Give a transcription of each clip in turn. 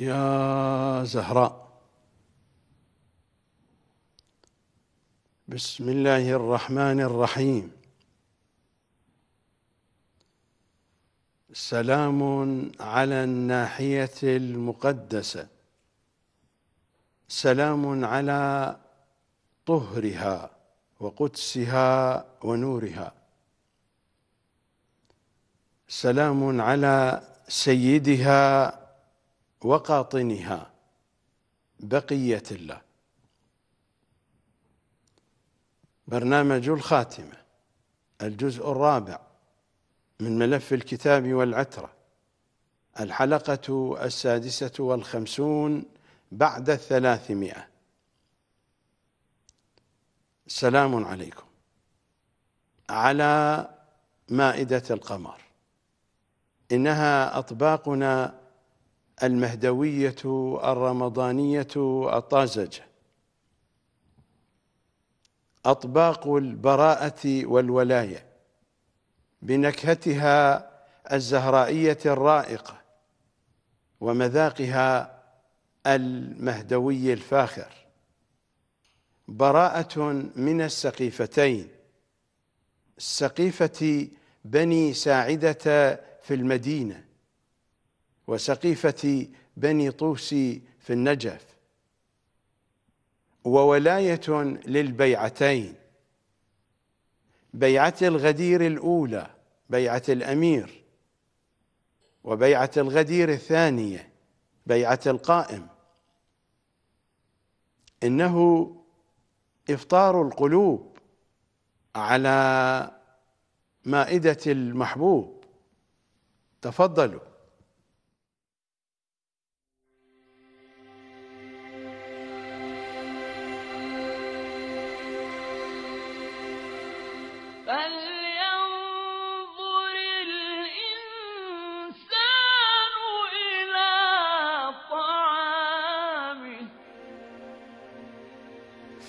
يا زهراء بسم الله الرحمن الرحيم سلام على الناحيه المقدسه سلام على طهرها وقدسها ونورها سلام على سيدها وقاطنها بقية الله برنامج الخاتمة الجزء الرابع من ملف الكتاب والعترة الحلقة السادسة والخمسون بعد الثلاثمائة سلام عليكم على مائدة القمر إنها أطباقنا المهدوية الرمضانية الطازجة أطباق البراءة والولاية بنكهتها الزهرائية الرائقة ومذاقها المهدوي الفاخر براءة من السقيفتين سقيفة بني ساعدة في المدينة وسقيفة بني طوس في النجف وولاية للبيعتين بيعة الغدير الأولى بيعة الأمير وبيعة الغدير الثانية بيعة القائم إنه إفطار القلوب على مائدة المحبوب تفضلوا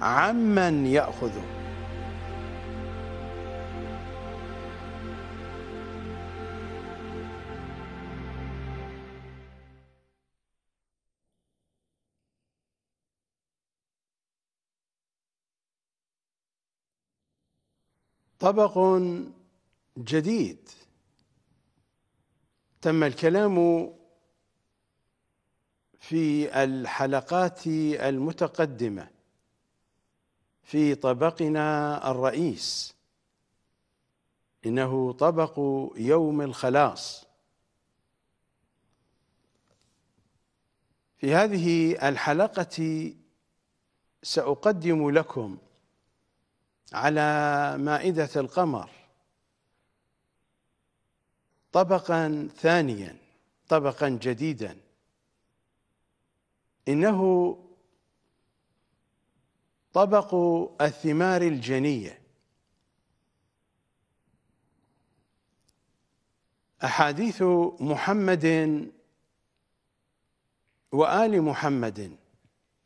عمن يأخذه طبق جديد تم الكلام في الحلقات المتقدمه في طبقنا الرئيس انه طبق يوم الخلاص في هذه الحلقه ساقدم لكم على مائده القمر طبقا ثانيا طبقا جديدا انه طبق الثمار الجنية أحاديث محمد وآل محمد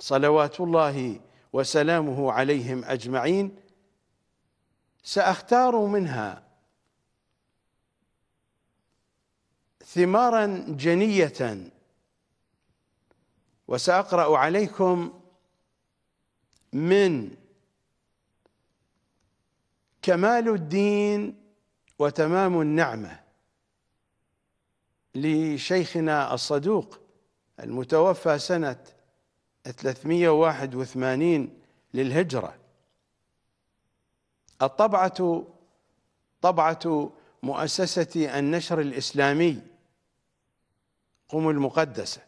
صلوات الله وسلامه عليهم أجمعين سأختار منها ثمارا جنية وسأقرأ عليكم من كمال الدين وتمام النعمة لشيخنا الصدوق المتوفى سنة 381 للهجرة الطبعة طبعة مؤسسة النشر الإسلامي قم المقدسة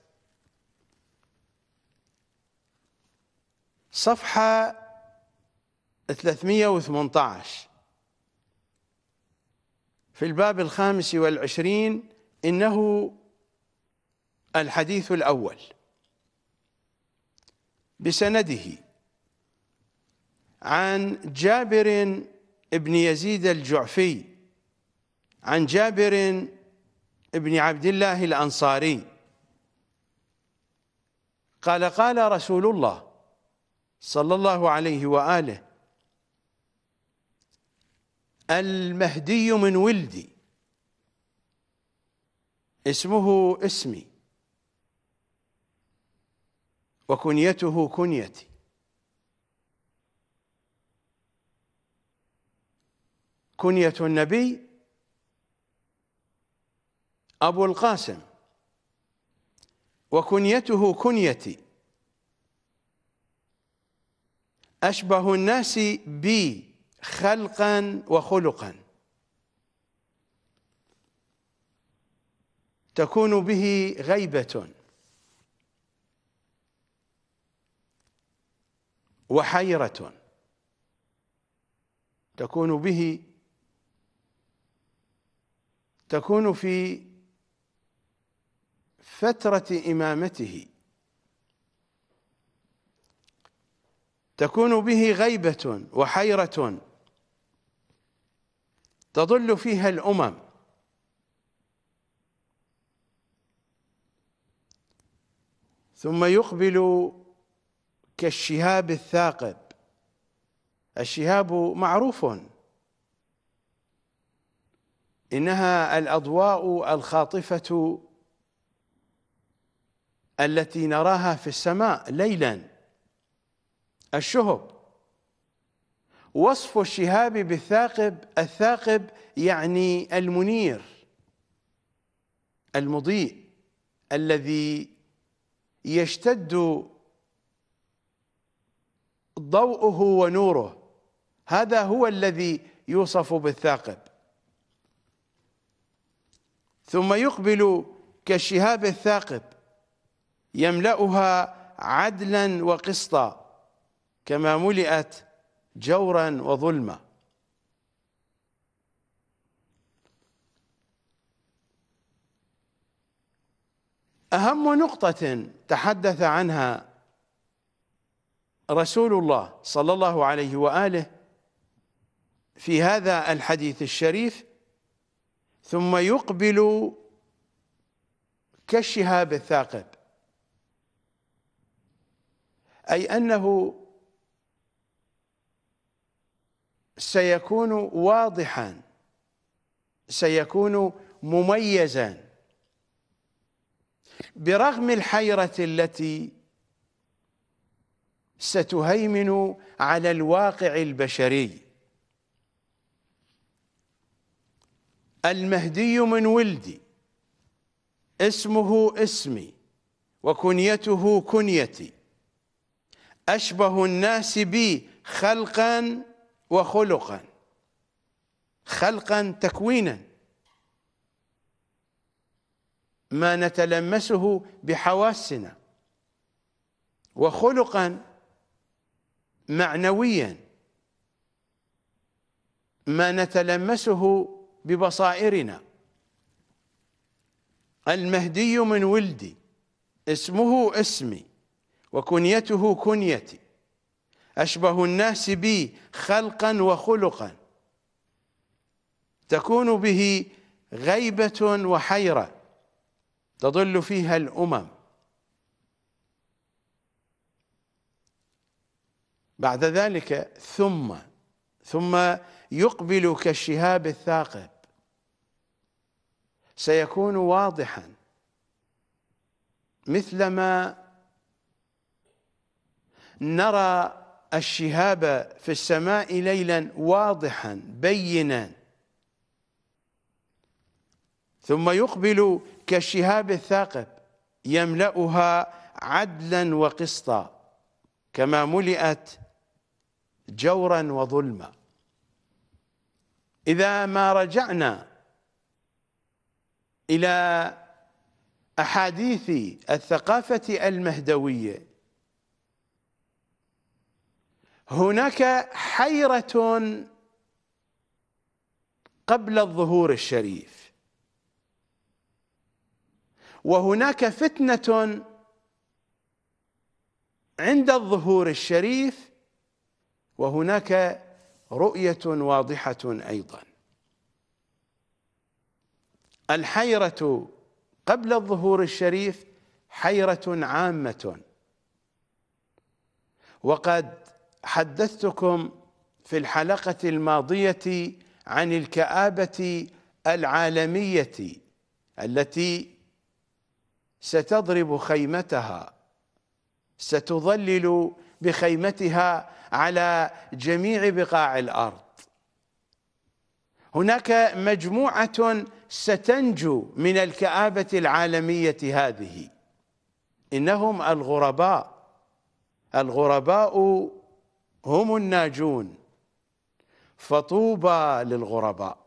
صفحة 318 في الباب الخامس والعشرين إنه الحديث الأول بسنده عن جابر بن يزيد الجعفي عن جابر بن عبد الله الأنصاري قال قال رسول الله صلى الله عليه واله المهدي من ولدي اسمه اسمي وكنيته كنيتي كنية النبي أبو القاسم وكنيته كنيتي أشبه الناس بي خلقا وخلقا تكون به غيبة وحيرة تكون به تكون في فترة إمامته تكون به غيبة وحيرة تضل فيها الأمم ثم يقبل كالشهاب الثاقب الشهاب معروف انها الاضواء الخاطفه التي نراها في السماء ليلا الشهب وصف الشهاب بالثاقب الثاقب يعني المنير المضيء الذي يشتد ضوءه ونوره هذا هو الذي يوصف بالثاقب ثم يقبل كالشهاب الثاقب يملأها عدلا وقسطا كما ملئت جورا وظلما اهم نقطه تحدث عنها رسول الله صلى الله عليه واله في هذا الحديث الشريف ثم يقبل كالشهاب الثاقب اي انه سيكون واضحا سيكون مميزا برغم الحيرة التي ستهيمن على الواقع البشري المهدي من ولدي اسمه اسمي وكنيته كنيتي أشبه الناس بي خلقاً وخلقا خلقا تكوينا ما نتلمسه بحواسنا وخلقا معنويا ما نتلمسه ببصائرنا المهدي من ولدي اسمه اسمي وكنيته كنيتي أشبه الناس بي خلقا وخلقا تكون به غيبة وحيرة تضل فيها الأمم بعد ذلك ثم ثم يقبل كالشهاب الثاقب سيكون واضحا مثلما نرى الشهاب في السماء ليلا واضحا بينا ثم يقبل كالشهاب الثاقب يملأها عدلا وقسطا كما ملئت جورا وظلما إذا ما رجعنا إلى أحاديث الثقافة المهدوية هناك حيرة قبل الظهور الشريف وهناك فتنة عند الظهور الشريف وهناك رؤية واضحة أيضا الحيرة قبل الظهور الشريف حيرة عامة وقد حدثتكم في الحلقة الماضية عن الكآبة العالمية التي ستضرب خيمتها ستظلل بخيمتها على جميع بقاع الأرض هناك مجموعة ستنجو من الكآبة العالمية هذه إنهم الغرباء الغرباء هم الناجون فطوبى للغرباء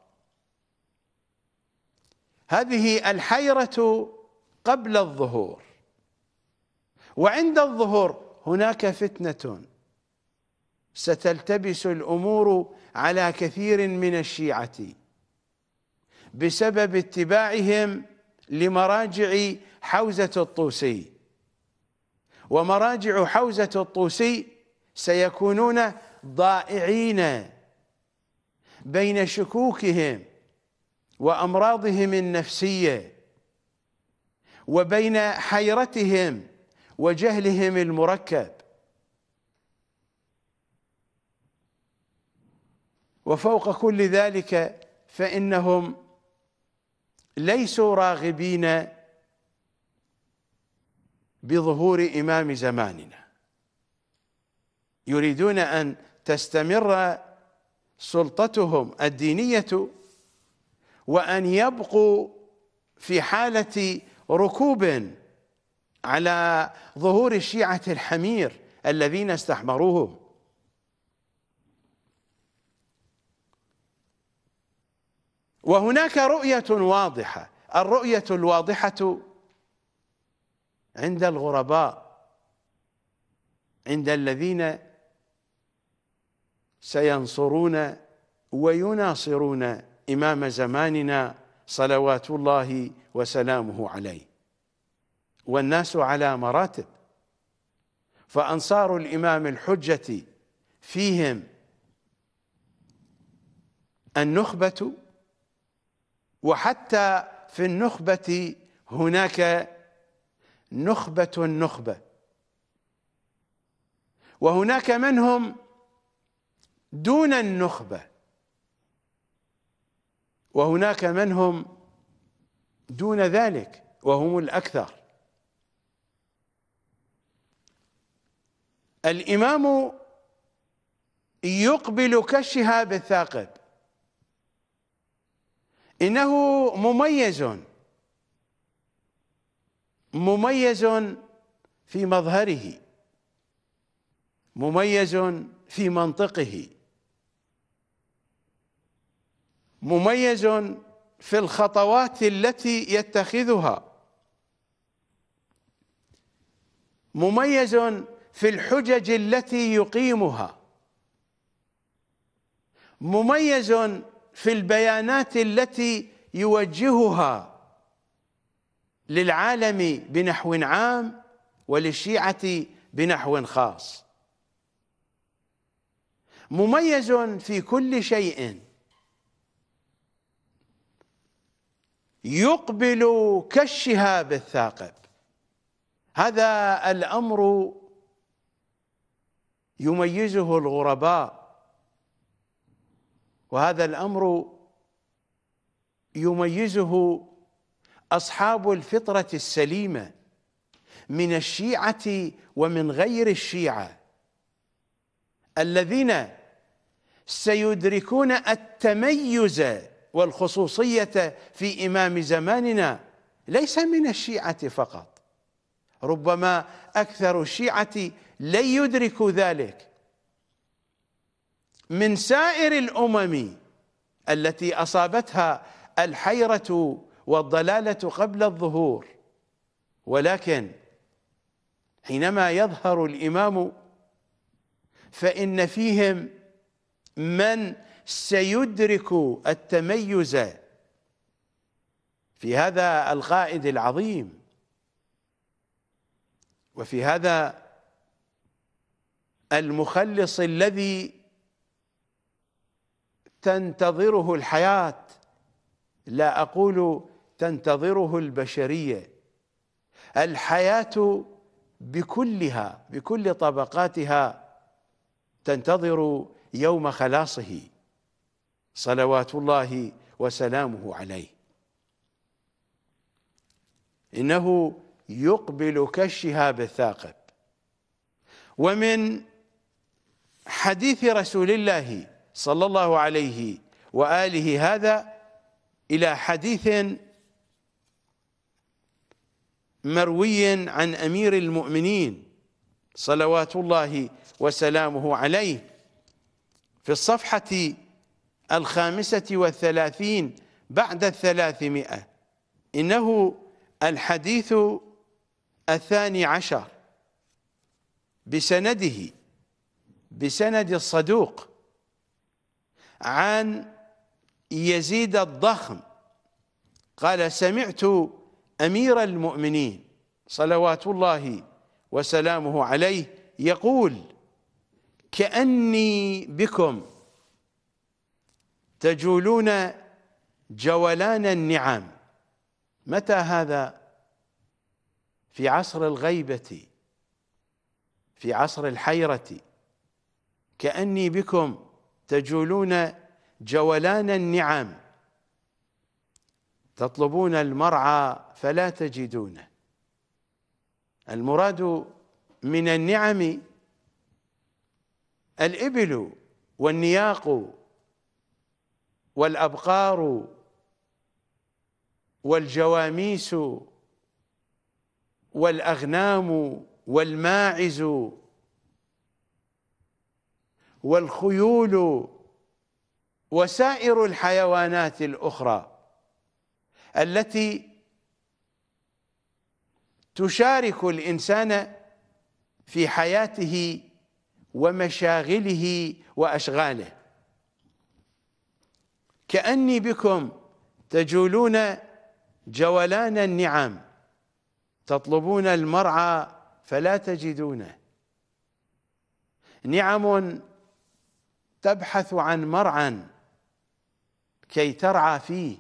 هذه الحيرة قبل الظهور وعند الظهور هناك فتنة ستلتبس الأمور على كثير من الشيعة بسبب اتباعهم لمراجع حوزة الطوسي ومراجع حوزة الطوسي سيكونون ضائعين بين شكوكهم وأمراضهم النفسية وبين حيرتهم وجهلهم المركب وفوق كل ذلك فإنهم ليسوا راغبين بظهور إمام زماننا يريدون أن تستمر سلطتهم الدينية وأن يبقوا في حالة ركوب على ظهور الشيعة الحمير الذين استحمروه وهناك رؤية واضحة الرؤية الواضحة عند الغرباء عند الذين سينصرون ويناصرون إمام زماننا صلوات الله وسلامه عليه والناس على مراتب فأنصار الإمام الحجة فيهم النخبة وحتى في النخبة هناك نخبة النخبة وهناك من هم دون النخبة وهناك من هم دون ذلك وهم الأكثر الإمام يقبل كالشهاب الثاقب إنه مميز مميز في مظهره مميز في منطقه مميز في الخطوات التي يتخذها مميز في الحجج التي يقيمها مميز في البيانات التي يوجهها للعالم بنحو عام وللشيعة بنحو خاص مميز في كل شيء يقبل كالشهاب الثاقب هذا الأمر يميزه الغرباء وهذا الأمر يميزه أصحاب الفطرة السليمة من الشيعة ومن غير الشيعة الذين سيدركون التميز والخصوصية في إمام زماننا ليس من الشيعة فقط ربما أكثر الشيعة لن يدركوا ذلك من سائر الأمم التي أصابتها الحيرة والضلالة قبل الظهور ولكن حينما يظهر الإمام فإن فيهم من سيدرك التميز في هذا القائد العظيم وفي هذا المخلص الذي تنتظره الحياة لا أقول تنتظره البشرية الحياة بكلها بكل طبقاتها تنتظر يوم خلاصه صلوات الله وسلامه عليه إنه يقبل كالشهاب الثاقب ومن حديث رسول الله صلى الله عليه وآله هذا إلى حديث مروي عن أمير المؤمنين صلوات الله وسلامه عليه في الصفحة الخامسة والثلاثين بعد الثلاثمائة إنه الحديث الثاني عشر بسنده بسند الصدوق عن يزيد الضخم قال سمعت أمير المؤمنين صلوات الله وسلامه عليه يقول كأني بكم تجولون جولان النعم متى هذا في عصر الغيبة في عصر الحيرة كأني بكم تجولون جولان النعم تطلبون المرعى فلا تجدونه المراد من النعم الإبل والنياق والأبقار والجواميس والأغنام والماعز والخيول وسائر الحيوانات الأخرى التي تشارك الإنسان في حياته ومشاغله وأشغاله كأني بكم تجولون جولان النعم تطلبون المرعى فلا تجدونه نعم تبحث عن مرعى كي ترعى فيه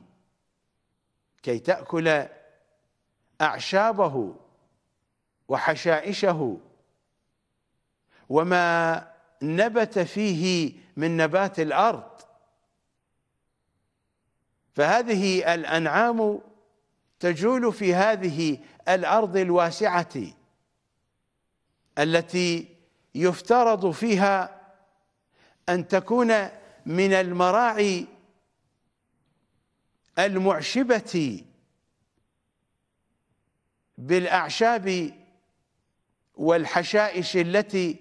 كي تأكل أعشابه وحشائشه وما نبت فيه من نبات الأرض فهذه الأنعام تجول في هذه الأرض الواسعة التي يفترض فيها أن تكون من المراعي المعشبة بالأعشاب والحشائش التي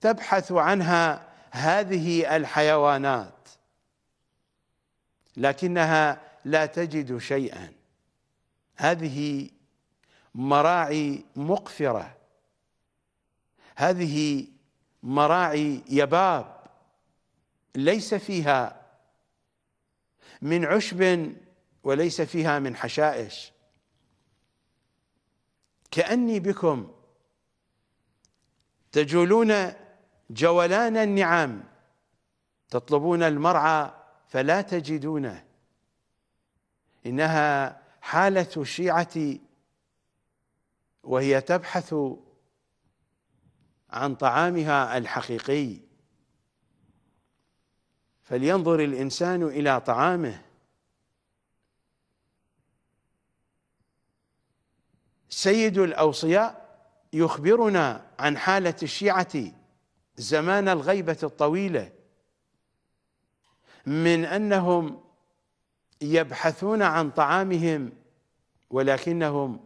تبحث عنها هذه الحيوانات لكنها لا تجد شيئا هذه مراعي مقفرة هذه مراعي يباب ليس فيها من عشب وليس فيها من حشائش كأني بكم تجولون جولان النعم تطلبون المرعى فلا تجدونه انها حاله الشيعه وهي تبحث عن طعامها الحقيقي فلينظر الانسان الى طعامه سيد الاوصياء يخبرنا عن حاله الشيعه زمان الغيبه الطويله من انهم يبحثون عن طعامهم ولكنهم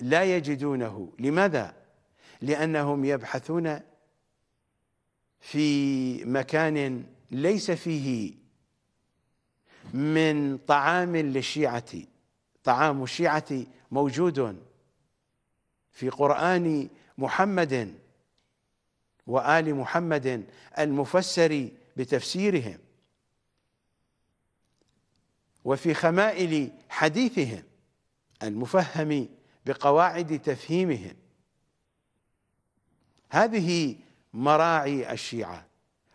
لا يجدونه لماذا لانهم يبحثون في مكان ليس فيه من طعام للشيعه طعام الشيعه موجود في قران محمد وال محمد المفسر بتفسيرهم وفي خمائل حديثهم المفهم بقواعد تفهيمهم هذه مراعي الشيعة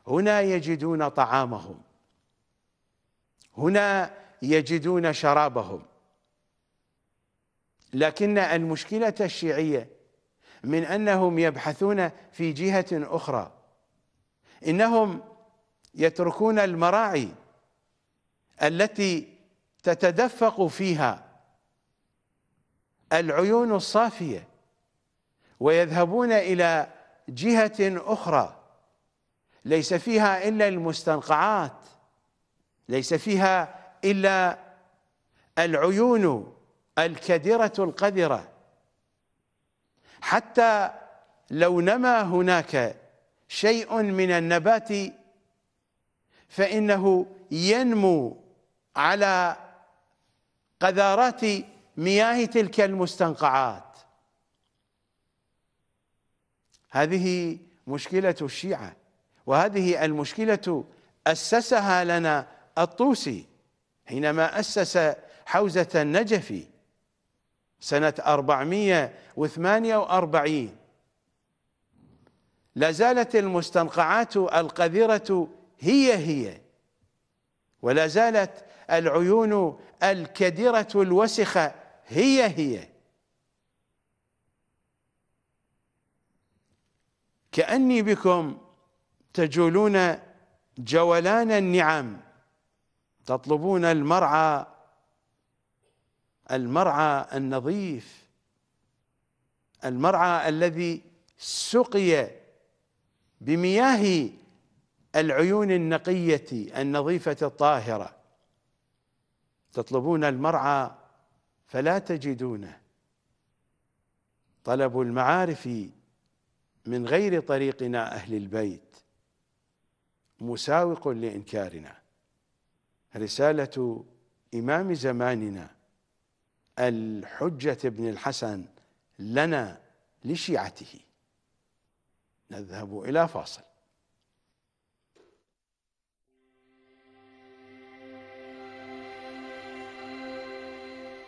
هنا يجدون طعامهم هنا يجدون شرابهم لكن المشكلة الشيعية من أنهم يبحثون في جهة أخرى إنهم يتركون المراعي التي تتدفق فيها العيون الصافيه ويذهبون الى جهه اخرى ليس فيها الا المستنقعات ليس فيها الا العيون الكدره القذره حتى لو نما هناك شيء من النبات فإنه ينمو على قذارات مياه تلك المستنقعات هذه مشكلة الشيعة وهذه المشكلة أسسها لنا الطوسي حينما أسس حوزة النجفي سنة 448 لا زالت المستنقعات القذرة هي هي ولا زالت العيون الكدرة الوسخة هي هي كأني بكم تجولون جولان النعم تطلبون المرعى المرعى النظيف المرعى الذي سقي بمياه العيون النقية النظيفة الطاهرة تطلبون المرعى فلا تجدونه طلب المعارف من غير طريقنا أهل البيت مساوق لإنكارنا رسالة إمام زماننا الحجة ابن الحسن لنا لشيعته نذهب إلى فاصل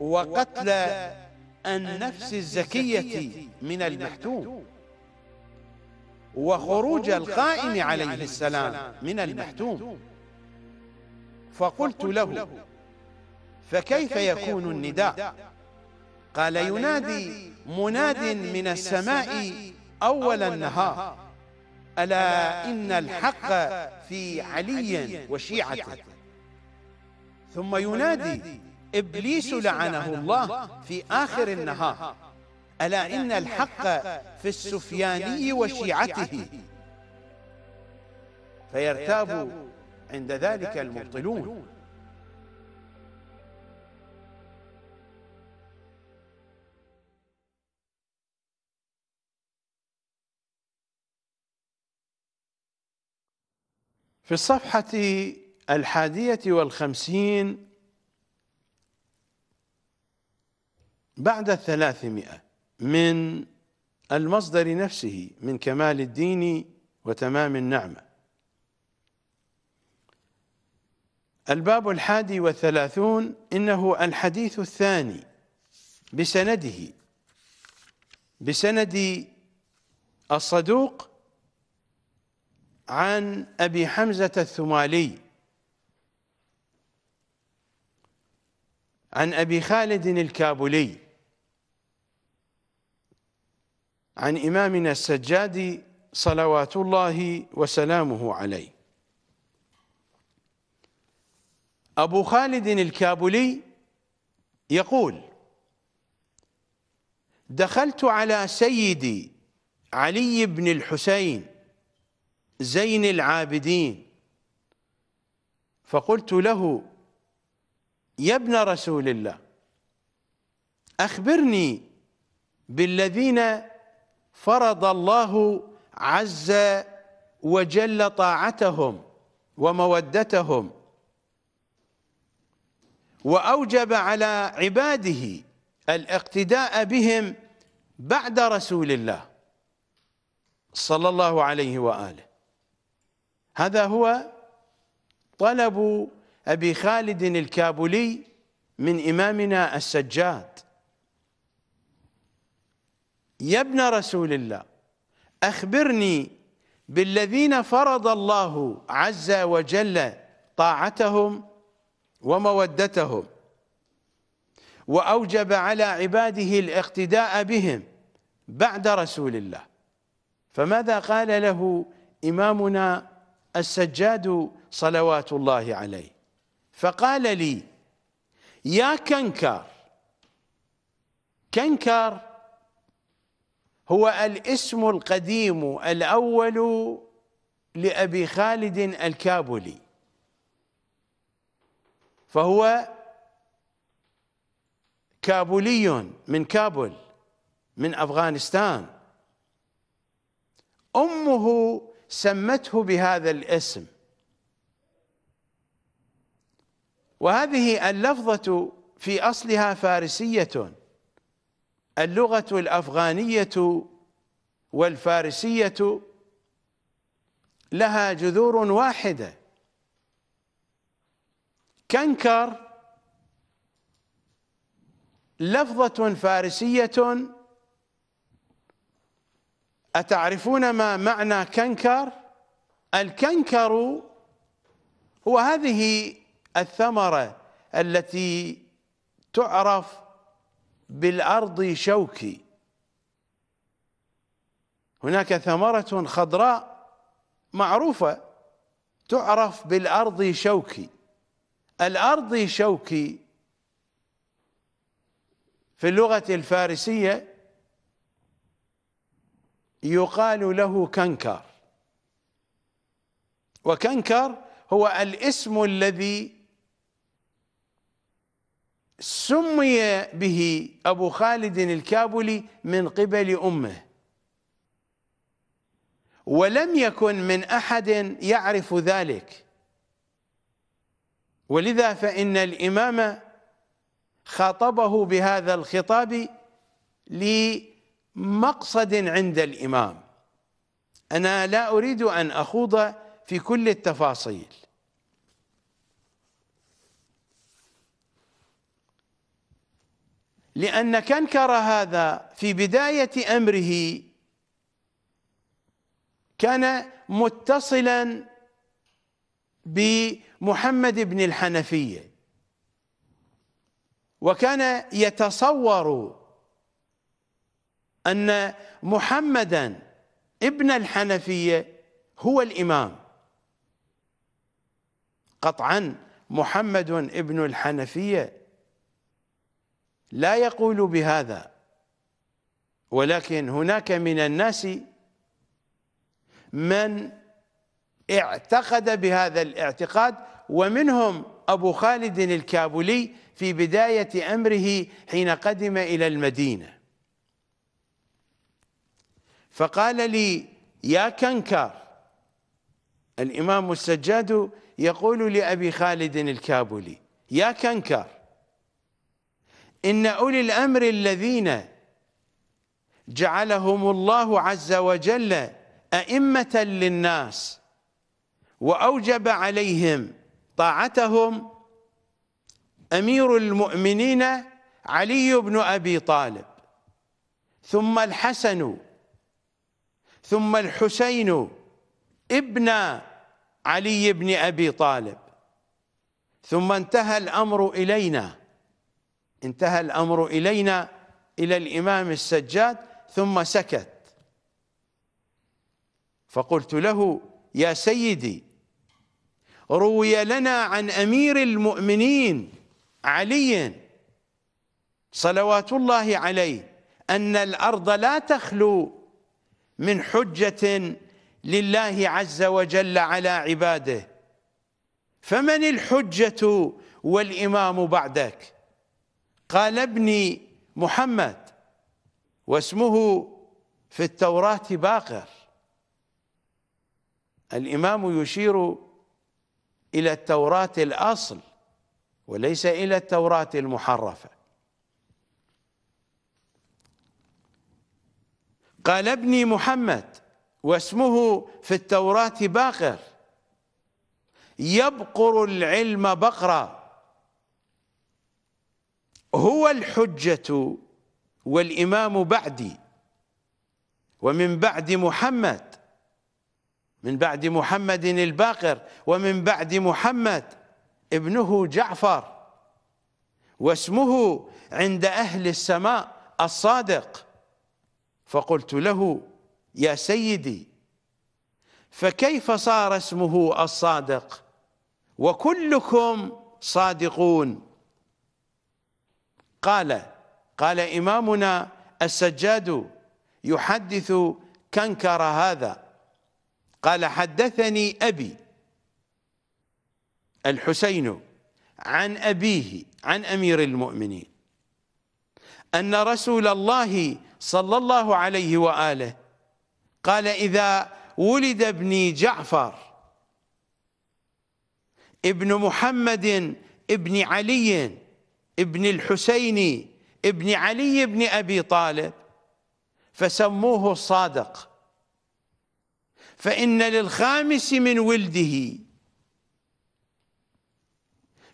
وقتل النفس الزكية من المحتوم وخروج القائم عليه السلام من المحتوم فقلت له فكيف يكون النداء قال ينادي مناد من السماء أول النهار ألا إن الحق في علي وشيعته ثم ينادي إبليس لعنه الله في آخر النهار ألا إن الحق في السفياني وشيعته فيرتاب عند ذلك المبطلون في الصفحة الحادية والخمسين بعد الثلاثمائة من المصدر نفسه من كمال الدين وتمام النعمة الباب الحادي والثلاثون إنه الحديث الثاني بسنده بسند الصدوق عن أبي حمزة الثمالي عن أبي خالد الكابولي عن إمامنا السجاد صلوات الله وسلامه عليه أبو خالد الكابلي يقول دخلت على سيدي علي بن الحسين زين العابدين فقلت له يا ابن رسول الله أخبرني بالذين فرض الله عز وجل طاعتهم ومودتهم واوجب على عباده الاقتداء بهم بعد رسول الله صلى الله عليه واله هذا هو طلب ابي خالد الكابولي من امامنا السجاد يا ابن رسول الله أخبرني بالذين فرض الله عز وجل طاعتهم ومودتهم وأوجب على عباده الاقتداء بهم بعد رسول الله فماذا قال له إمامنا السجاد صلوات الله عليه فقال لي يا كنكر كنكر هو الاسم القديم الأول لأبي خالد الكابولي فهو كابولي من كابول من أفغانستان أمه سمته بهذا الاسم وهذه اللفظة في أصلها فارسية اللغة الأفغانية والفارسية لها جذور واحدة كنكر لفظة فارسية أتعرفون ما معنى كنكر الكنكر هو هذه الثمرة التي تعرف بالأرض شوكي هناك ثمرة خضراء معروفة تعرف بالأرض شوكي الأرض شوكي في اللغة الفارسية يقال له كنكر وكنكر هو الاسم الذي سمي به أبو خالد الكابلي من قبل أمه ولم يكن من أحد يعرف ذلك ولذا فإن الإمام خاطبه بهذا الخطاب لمقصد عند الإمام أنا لا أريد أن أخوض في كل التفاصيل لأنك انكر هذا في بداية أمره كان متصلا بمحمد بن الحنفية وكان يتصور أن محمدا ابن الحنفية هو الإمام قطعا محمد ابن الحنفية لا يقول بهذا ولكن هناك من الناس من اعتقد بهذا الاعتقاد ومنهم أبو خالد الكابولي في بداية أمره حين قدم إلى المدينة فقال لي يا كنكر الإمام السجاد يقول لأبي خالد الكابولي يا كنكر إن أولي الأمر الذين جعلهم الله عز وجل أئمة للناس وأوجب عليهم طاعتهم أمير المؤمنين علي بن أبي طالب ثم الحسن ثم الحسين ابن علي بن أبي طالب ثم انتهى الأمر إلينا انتهى الأمر إلينا إلى الإمام السجاد ثم سكت فقلت له يا سيدي روي لنا عن أمير المؤمنين علي صلوات الله عليه أن الأرض لا تخلو من حجة لله عز وجل على عباده فمن الحجة والإمام بعدك قال ابني محمد واسمه في التوراة باقر الإمام يشير إلى التوراة الأصل وليس إلى التوراة المحرفة قال ابني محمد واسمه في التوراة باقر يبقر العلم بقرا هو الحجة والإمام بعدي ومن بعد محمد من بعد محمد الباقر ومن بعد محمد ابنه جعفر واسمه عند أهل السماء الصادق فقلت له يا سيدي فكيف صار اسمه الصادق وكلكم صادقون قال قال إمامنا السجاد يحدث كنكر هذا قال حدثني أبي الحسين عن أبيه عن أمير المؤمنين أن رسول الله صلى الله عليه وآله قال إذا ولد ابني جعفر ابن محمد ابن علي ابن الحسين ابن علي بن أبي طالب فسموه الصادق فإن للخامس من ولده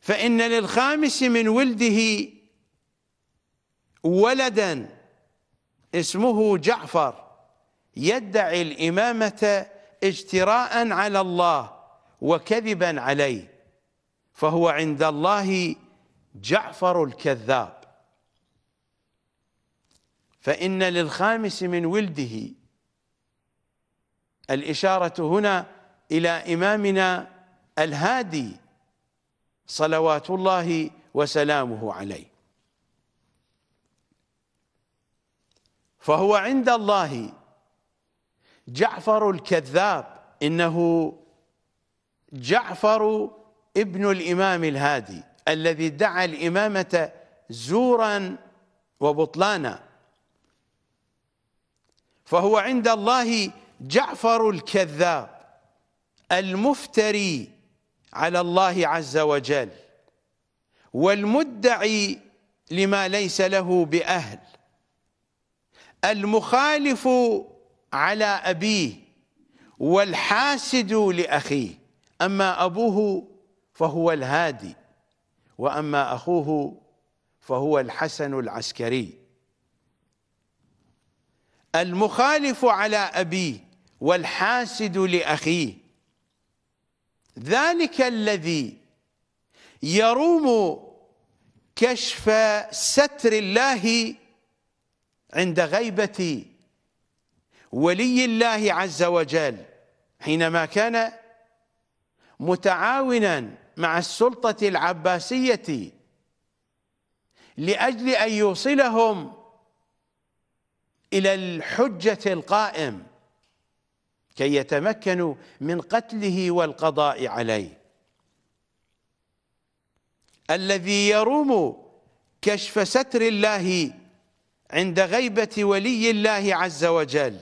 فإن للخامس من ولده ولدا اسمه جعفر يدعي الإمامة اجتراء على الله وكذبا عليه فهو عند الله جعفر الكذاب فإن للخامس من ولده الإشارة هنا إلى إمامنا الهادي صلوات الله وسلامه عليه فهو عند الله جعفر الكذاب إنه جعفر ابن الإمام الهادي الذي ادعى الإمامة زورا وبطلانا فهو عند الله جعفر الكذاب المفتري على الله عز وجل والمدعي لما ليس له بأهل المخالف على أبيه والحاسد لأخيه أما أبوه فهو الهادي واما اخوه فهو الحسن العسكري المخالف على ابيه والحاسد لاخيه ذلك الذي يروم كشف ستر الله عند غيبه ولي الله عز وجل حينما كان متعاونا مع السلطة العباسية لأجل أن يوصلهم إلى الحجة القائم كي يتمكنوا من قتله والقضاء عليه الذي يروم كشف ستر الله عند غيبة ولي الله عز وجل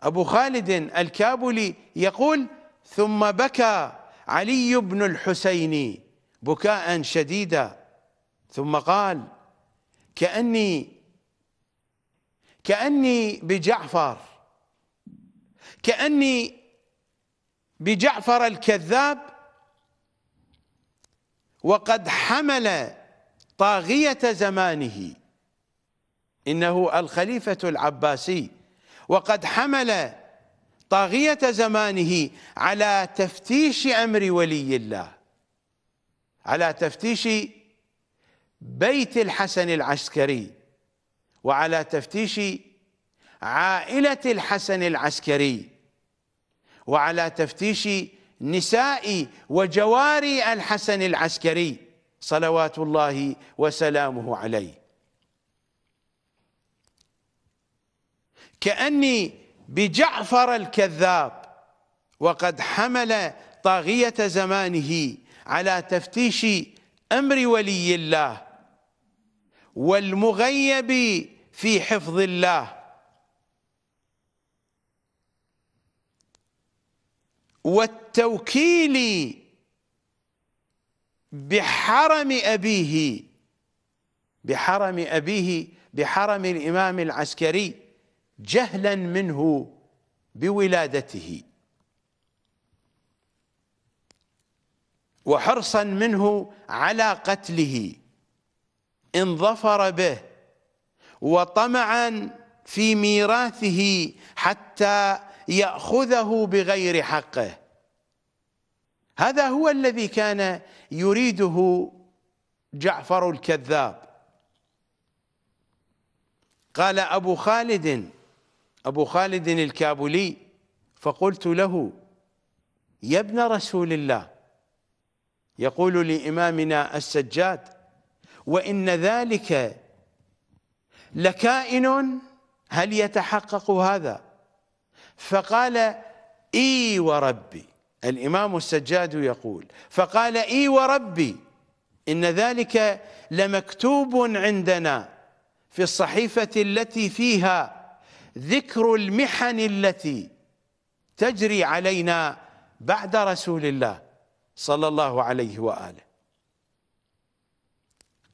أبو خالد الكابلي يقول ثم بكى علي بن الحسين بكاء شديدا ثم قال كأني كأني بجعفر كأني بجعفر الكذاب وقد حمل طاغية زمانه إنه الخليفة العباسي وقد حمل طاغية زمانه على تفتيش أمر ولي الله على تفتيش بيت الحسن العسكري وعلى تفتيش عائلة الحسن العسكري وعلى تفتيش نساء وجواري الحسن العسكري صلوات الله وسلامه عليه كأني بجعفر الكذاب وقد حمل طاغية زمانه على تفتيش أمر ولي الله والمغيب في حفظ الله والتوكيل بحرم أبيه بحرم أبيه بحرم الإمام العسكري جهلا منه بولادته وحرصا منه على قتله ان ظفر به وطمعا في ميراثه حتى ياخذه بغير حقه هذا هو الذي كان يريده جعفر الكذاب قال ابو خالد أبو خالد الكابولي فقلت له يا ابن رسول الله يقول لإمامنا السجاد وإن ذلك لكائن هل يتحقق هذا فقال إي وربي الإمام السجاد يقول فقال إي وربي إن ذلك لمكتوب عندنا في الصحيفة التي فيها ذكر المحن التي تجري علينا بعد رسول الله صلى الله عليه واله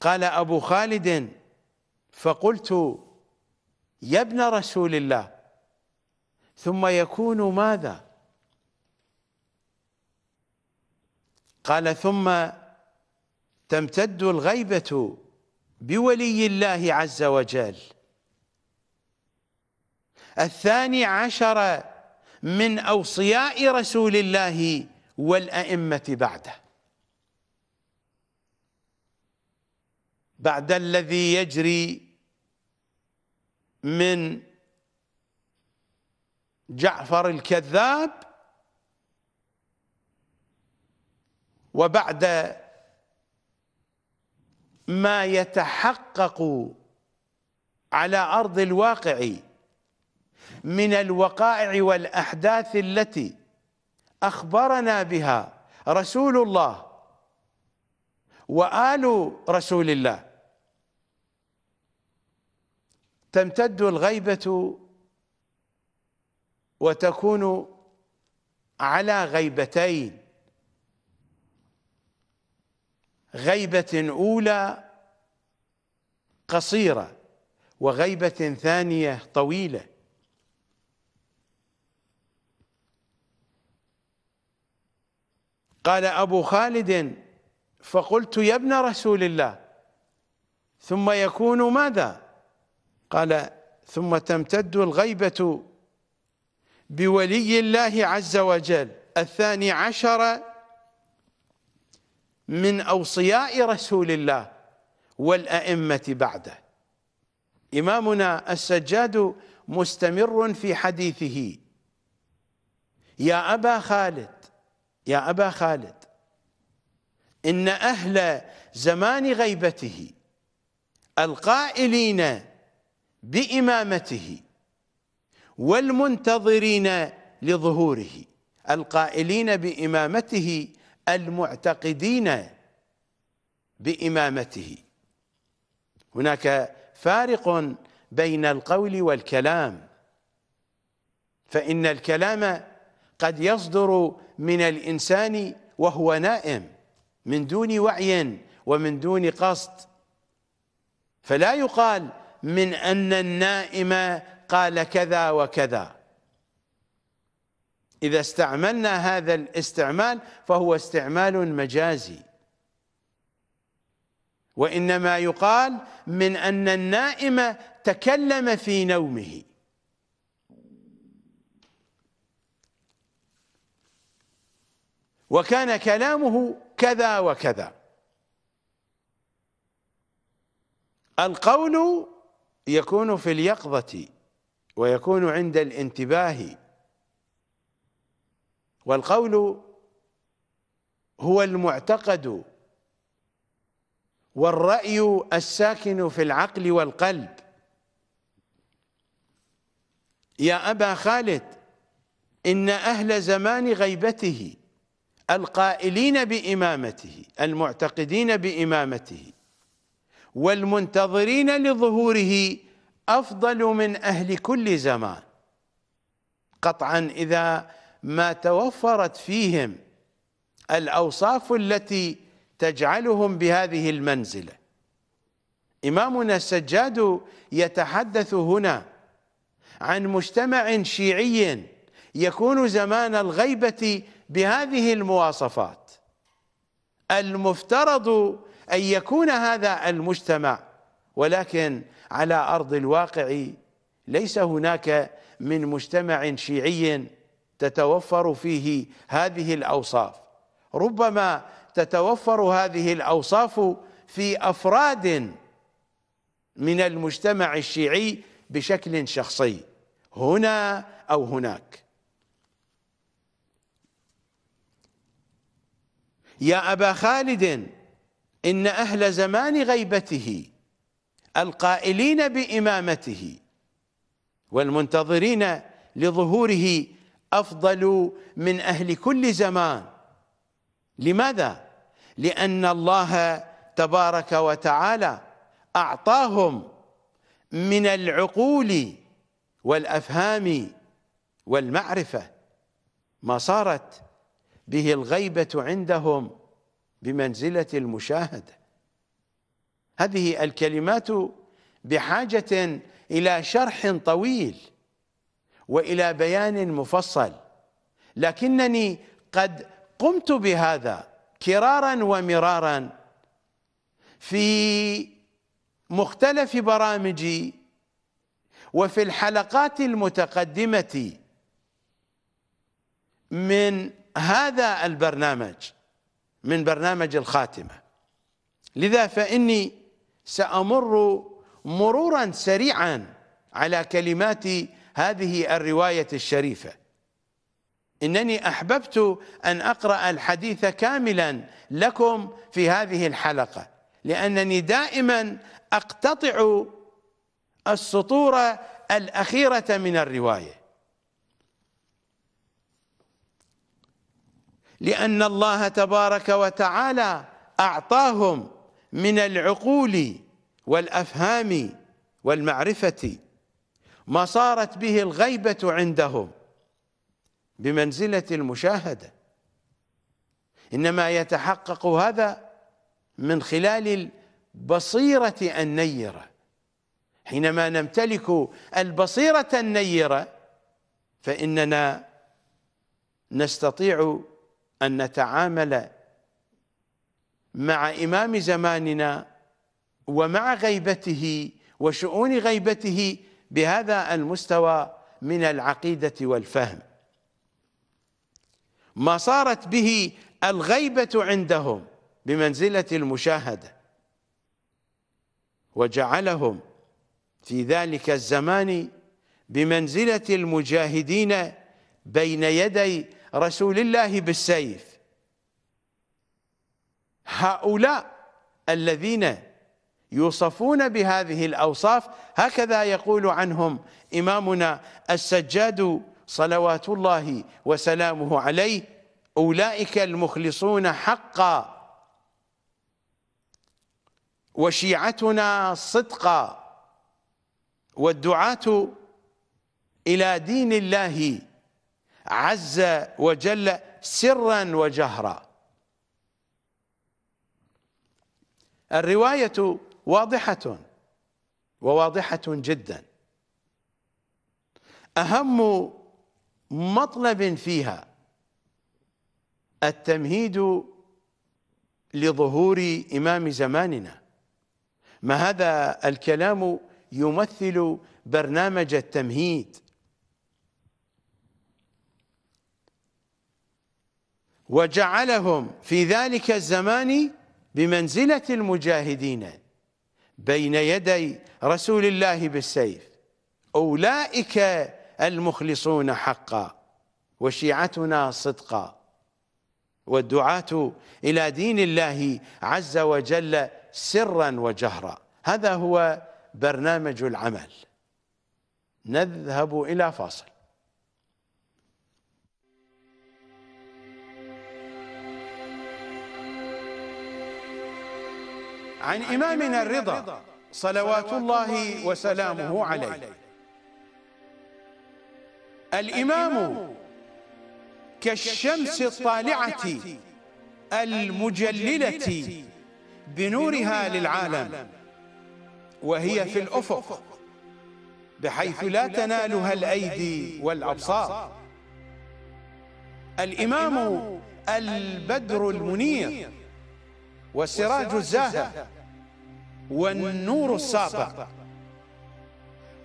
قال ابو خالد فقلت يا ابن رسول الله ثم يكون ماذا قال ثم تمتد الغيبه بولي الله عز وجل الثاني عشر من أوصياء رسول الله والأئمة بعده بعد الذي يجري من جعفر الكذاب وبعد ما يتحقق على أرض الواقع من الوقائع والأحداث التي أخبرنا بها رسول الله وآل رسول الله تمتد الغيبة وتكون على غيبتين غيبة أولى قصيرة وغيبة ثانية طويلة قال أبو خالد فقلت يا ابن رسول الله ثم يكون ماذا قال ثم تمتد الغيبة بولي الله عز وجل الثاني عشر من أوصياء رسول الله والأئمة بعده إمامنا السجاد مستمر في حديثه يا أبا خالد يا أبا خالد إن أهل زمان غيبته القائلين بإمامته والمنتظرين لظهوره القائلين بإمامته المعتقدين بإمامته هناك فارق بين القول والكلام فإن الكلام قد يصدر من الإنسان وهو نائم من دون وعي ومن دون قصد فلا يقال من أن النائم قال كذا وكذا إذا استعملنا هذا الاستعمال فهو استعمال مجازي وإنما يقال من أن النائم تكلم في نومه وكان كلامه كذا وكذا القول يكون في اليقظة ويكون عند الانتباه والقول هو المعتقد والرأي الساكن في العقل والقلب يا أبا خالد إن أهل زمان غيبته القائلين بإمامته المعتقدين بإمامته والمنتظرين لظهوره أفضل من أهل كل زمان قطعا إذا ما توفرت فيهم الأوصاف التي تجعلهم بهذه المنزلة إمامنا السجاد يتحدث هنا عن مجتمع شيعي يكون زمان الغيبة بهذه المواصفات المفترض أن يكون هذا المجتمع ولكن على أرض الواقع ليس هناك من مجتمع شيعي تتوفر فيه هذه الأوصاف ربما تتوفر هذه الأوصاف في أفراد من المجتمع الشيعي بشكل شخصي هنا أو هناك يا أبا خالد إن أهل زمان غيبته القائلين بإمامته والمنتظرين لظهوره أفضل من أهل كل زمان لماذا؟ لأن الله تبارك وتعالى أعطاهم من العقول والأفهام والمعرفة ما صارت به الغيبة عندهم بمنزلة المشاهدة هذه الكلمات بحاجة إلى شرح طويل وإلى بيان مفصل لكنني قد قمت بهذا كرارا ومرارا في مختلف برامجي وفي الحلقات المتقدمة من هذا البرنامج من برنامج الخاتمة لذا فإني سأمر مرورا سريعا على كلمات هذه الرواية الشريفة إنني أحببت أن أقرأ الحديث كاملا لكم في هذه الحلقة لأنني دائما أقتطع السطور الأخيرة من الرواية لأن الله تبارك وتعالى أعطاهم من العقول والأفهام والمعرفة ما صارت به الغيبة عندهم بمنزلة المشاهدة إنما يتحقق هذا من خلال البصيرة النيرة حينما نمتلك البصيرة النيرة فإننا نستطيع أن نتعامل مع إمام زماننا ومع غيبته وشؤون غيبته بهذا المستوى من العقيدة والفهم ما صارت به الغيبة عندهم بمنزلة المشاهدة وجعلهم في ذلك الزمان بمنزلة المجاهدين بين يدي رسول الله بالسيف هؤلاء الذين يوصفون بهذه الأوصاف هكذا يقول عنهم إمامنا السجاد صلوات الله وسلامه عليه أولئك المخلصون حقا وشيعتنا صدقا والدعاة إلى دين الله عز وجل سرا وجهرا الرواية واضحة وواضحة جدا أهم مطلب فيها التمهيد لظهور إمام زماننا ما هذا الكلام يمثل برنامج التمهيد وجعلهم في ذلك الزمان بمنزلة المجاهدين بين يدي رسول الله بالسيف أولئك المخلصون حقا وشيعتنا صدقا والدعاة إلى دين الله عز وجل سرا وجهرا هذا هو برنامج العمل نذهب إلى فاصل عن إمامنا الرضا صلوات الله وسلامه عليه الإمام كالشمس الطالعة المجللة بنورها للعالم وهي في الأفق بحيث لا تنالها الأيدي والأبصار الإمام البدر المنير والسراج الزاهر والنور الساطع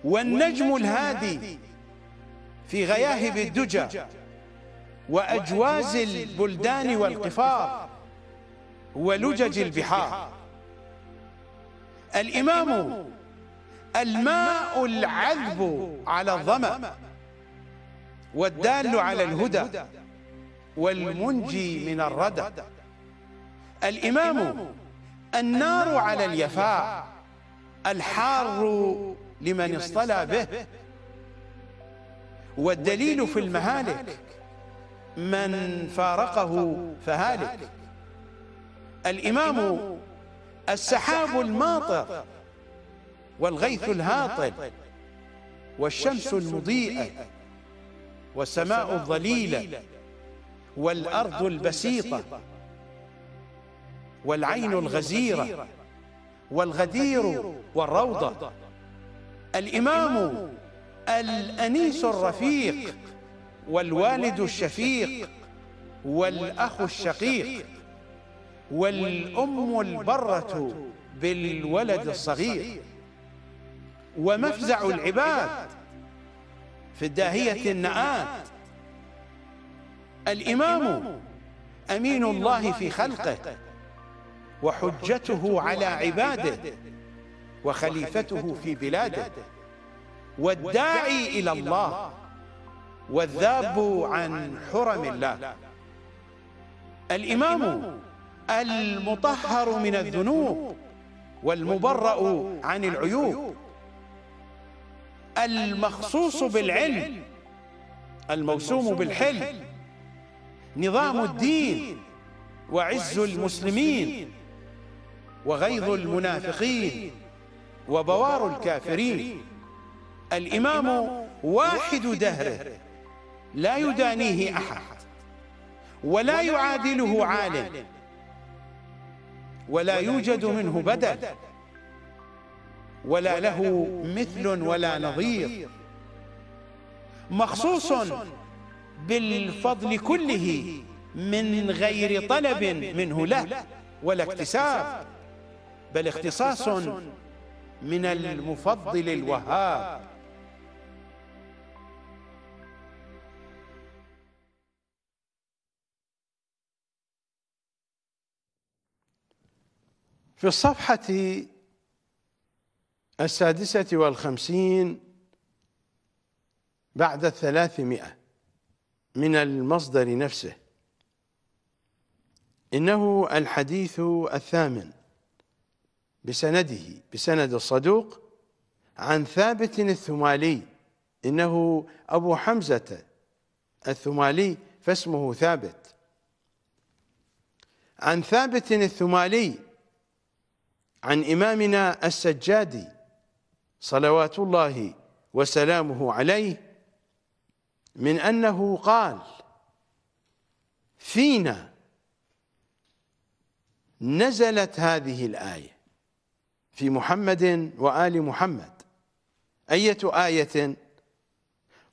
والنجم الهادي في غياهب الدجى وأجواز البلدان والقفار ولجج البحار الإمام الماء العذب على الظمأ والدال على الهدى والمنجي من الردى الإمام النار على اليفاء الحار لمن اصطلى به والدليل في المهالك من فارقه فهالك الإمام السحاب الماطر والغيث الهاطل والشمس المضيئة والسماء الظليلة والأرض البسيطة والعين الغزيرة والغدير والروضة الإمام الأنيس الرفيق والوالد الشفيق والأخ الشقيق والأم البرة بالولد الصغير ومفزع العباد في الداهية النآت الإمام أمين الله في خلقه وحجته على عباده وخليفته في بلاده والداعي إلى الله والذاب عن حرم الله الإمام المطهر من الذنوب والمبرأ عن العيوب المخصوص بالعلم الموسوم بالحلم نظام الدين وعز المسلمين وغيظ المنافقين وبوار الكافرين الإمام واحد دهره لا يدانيه أحد ولا يعادله عالم ولا يوجد منه بدل ولا له مثل ولا نظير مخصوص بالفضل كله من غير طلب منه له ولا اكتساب بل اختصاص من المفضل الوهاب في الصفحة السادسة والخمسين بعد الثلاثمائة من المصدر نفسه إنه الحديث الثامن بسنده بسند الصدوق عن ثابت الثمالي إنه أبو حمزة الثمالي فاسمه ثابت عن ثابت الثمالي عن إمامنا السجادي صلوات الله وسلامه عليه من أنه قال فينا نزلت هذه الآية في محمد وآل محمد أية آية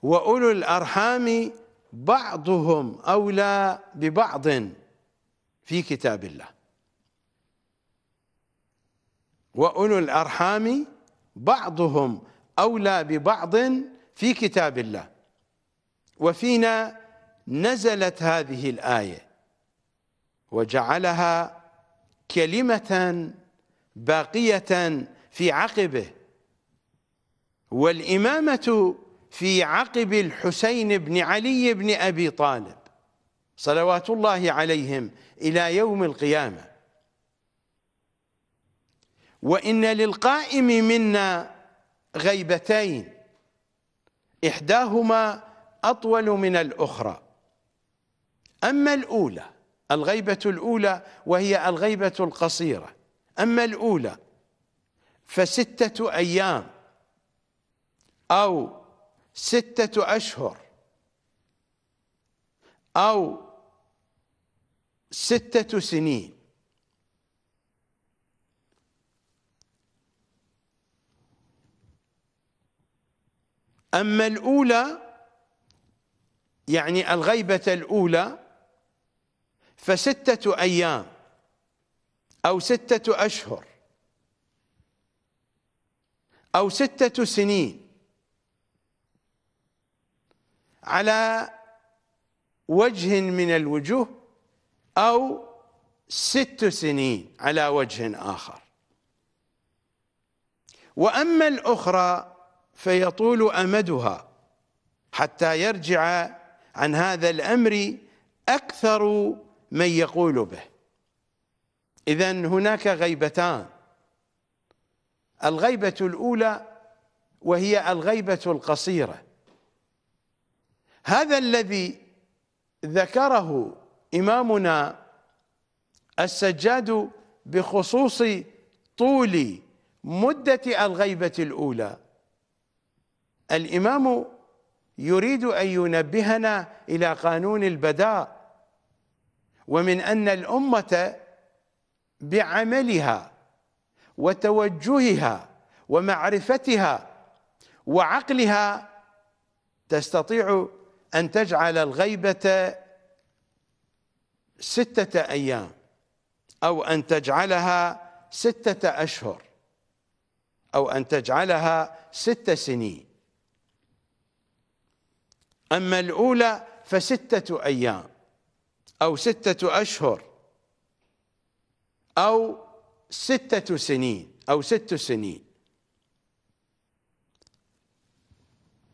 وأولو الأرحام بعضهم أولى ببعض في كتاب الله وأولو الأرحام بعضهم أولى ببعض في كتاب الله وفينا نزلت هذه الآية وجعلها كلمة باقية في عقبه والإمامة في عقب الحسين بن علي بن أبي طالب صلوات الله عليهم إلى يوم القيامة وإن للقائم منا غيبتين إحداهما أطول من الأخرى أما الأولى الغيبة الأولى وهي الغيبة القصيرة أما الأولى فستة أيام أو ستة أشهر أو ستة سنين أما الأولى يعني الغيبة الأولى فستة أيام أو ستة أشهر أو ستة سنين على وجه من الوجوه أو ست سنين على وجه آخر وأما الأخرى فيطول أمدها حتى يرجع عن هذا الأمر أكثر من يقول به إذا هناك غيبتان الغيبة الأولى وهي الغيبة القصيرة هذا الذي ذكره إمامنا السجاد بخصوص طول مدة الغيبة الأولى الإمام يريد أن ينبهنا إلى قانون البداء ومن أن الأمة بعملها وتوجهها ومعرفتها وعقلها تستطيع ان تجعل الغيبه سته ايام او ان تجعلها سته اشهر او ان تجعلها ست سنين اما الاولى فسته ايام او سته اشهر أو ستة سنين أو ست سنين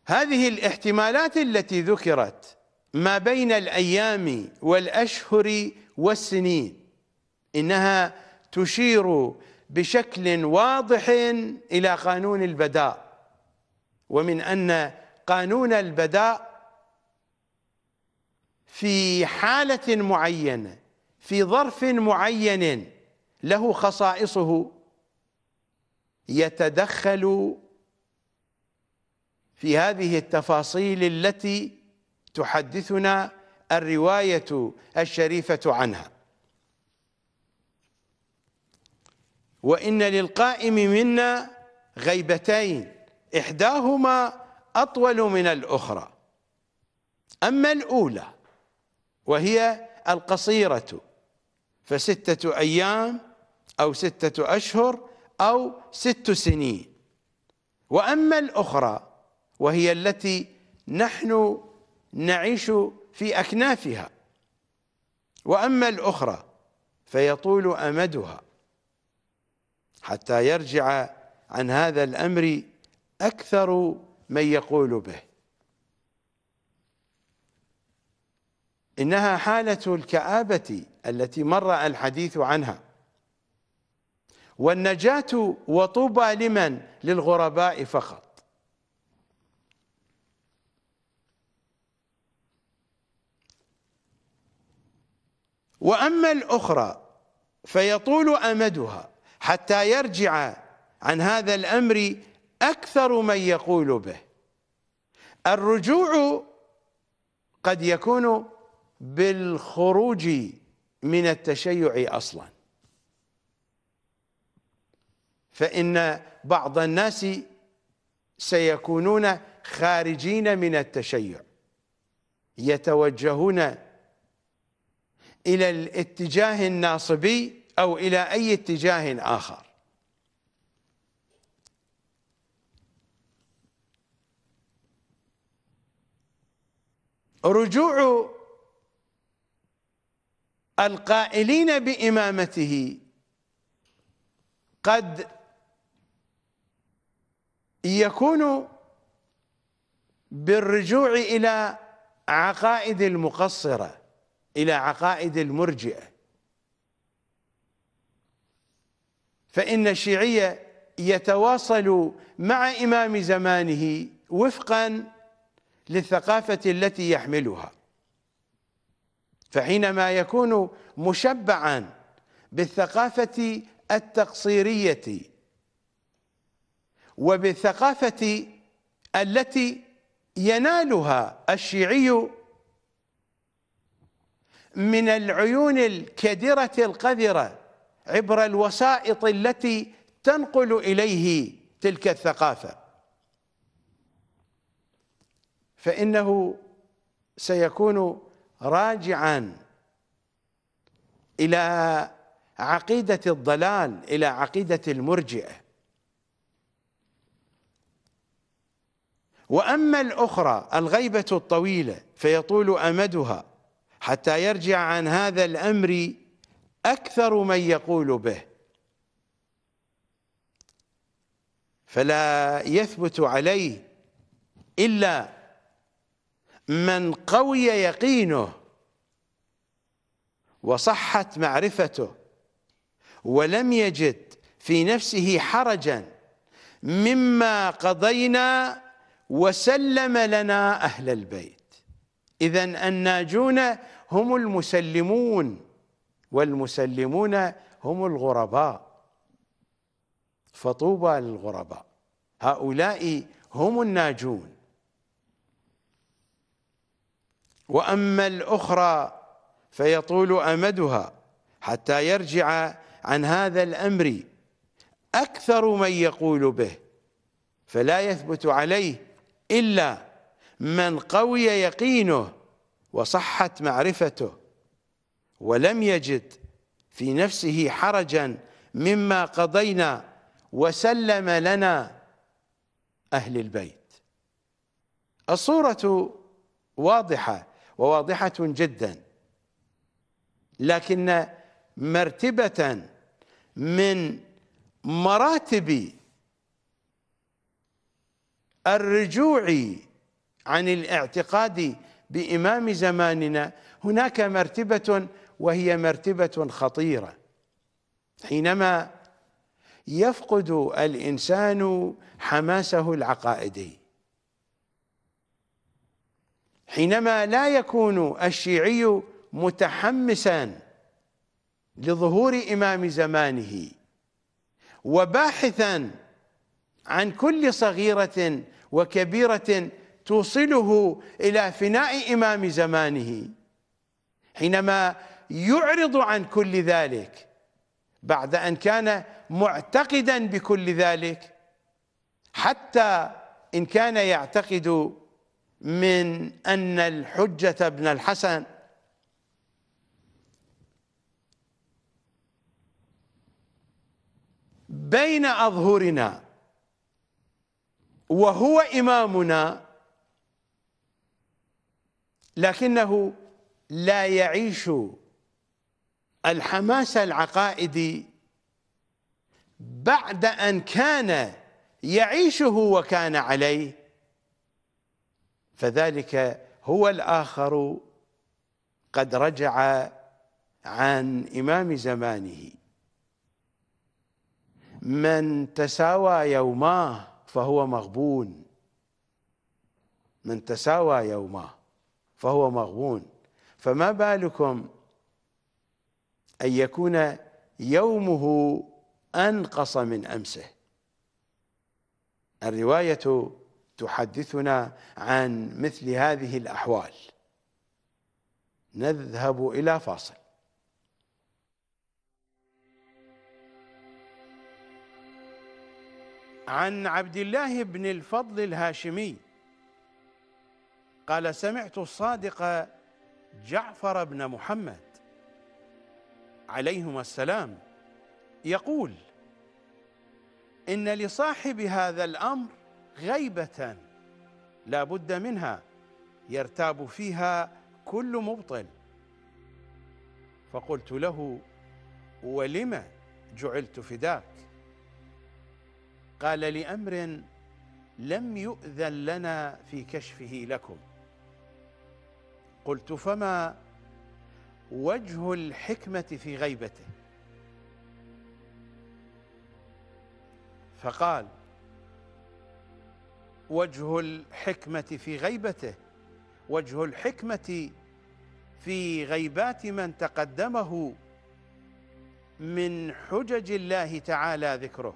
هذه الاحتمالات التي ذكرت ما بين الأيام والأشهر والسنين إنها تشير بشكل واضح إلى قانون البداء ومن أن قانون البداء في حالة معينة في ظرف معين له خصائصه يتدخل في هذه التفاصيل التي تحدثنا الرواية الشريفة عنها وإن للقائم منا غيبتين إحداهما أطول من الأخرى أما الأولى وهي القصيرة فستة أيام أو ستة أشهر أو ست سنين وأما الأخرى وهي التي نحن نعيش في أكنافها وأما الأخرى فيطول أمدها حتى يرجع عن هذا الأمر أكثر من يقول به إنها حالة الكآبة التي مر الحديث عنها والنجاة وطوبى لمن للغرباء فقط وأما الأخرى فيطول أمدها حتى يرجع عن هذا الأمر أكثر من يقول به الرجوع قد يكون بالخروج من التشيع أصلاً فإن بعض الناس سيكونون خارجين من التشيع يتوجهون إلى الاتجاه الناصبي أو إلى أي اتجاه آخر رجوع القائلين بإمامته قد يكون بالرجوع إلى عقائد المقصرة إلى عقائد المرجئة فإن الشيعية يتواصل مع إمام زمانه وفقا للثقافة التي يحملها فحينما يكون مشبعا بالثقافة التقصيرية وبالثقافة التي ينالها الشيعي من العيون الكدرة القذرة عبر الوسائط التي تنقل إليه تلك الثقافة فإنه سيكون راجعا إلى عقيدة الضلال إلى عقيدة المرجئة وأما الأخرى الغيبة الطويلة فيطول أمدها حتى يرجع عن هذا الأمر أكثر من يقول به فلا يثبت عليه إلا من قوي يقينه وصحت معرفته ولم يجد في نفسه حرجا مما قضينا وسلم لنا أهل البيت إذا الناجون هم المسلمون والمسلمون هم الغرباء فطوبى للغرباء هؤلاء هم الناجون وأما الأخرى فيطول أمدها حتى يرجع عن هذا الأمر أكثر من يقول به فلا يثبت عليه إلا من قوي يقينه وصحت معرفته ولم يجد في نفسه حرجا مما قضينا وسلم لنا أهل البيت الصورة واضحة وواضحة جدا لكن مرتبة من مراتب الرجوع عن الاعتقاد بإمام زماننا هناك مرتبة وهي مرتبة خطيرة حينما يفقد الإنسان حماسه العقائدي حينما لا يكون الشيعي متحمسا لظهور إمام زمانه وباحثا عن كل صغيرة وكبيرة توصله إلى فناء إمام زمانه حينما يعرض عن كل ذلك بعد أن كان معتقدا بكل ذلك حتى إن كان يعتقد من أن الحجة ابن الحسن بين أظهرنا وهو إمامنا لكنه لا يعيش الحماس العقائدي بعد أن كان يعيشه وكان عليه فذلك هو الآخر قد رجع عن إمام زمانه من تساوى يوماه فهو مغبون من تساوى يوما فهو مغبون فما بالكم أن يكون يومه أنقص من أمسه الرواية تحدثنا عن مثل هذه الأحوال نذهب إلى فاصل عن عبد الله بن الفضل الهاشمي قال سمعت الصادق جعفر بن محمد عليهما السلام يقول إن لصاحب هذا الأمر غيبة لا بد منها يرتاب فيها كل مبطل فقلت له ولم جعلت فداك قال لأمر لم يؤذن لنا في كشفه لكم قلت فما وجه الحكمة في غيبته فقال وجه الحكمة في غيبته وجه الحكمة في غيبات من تقدمه من حجج الله تعالى ذكره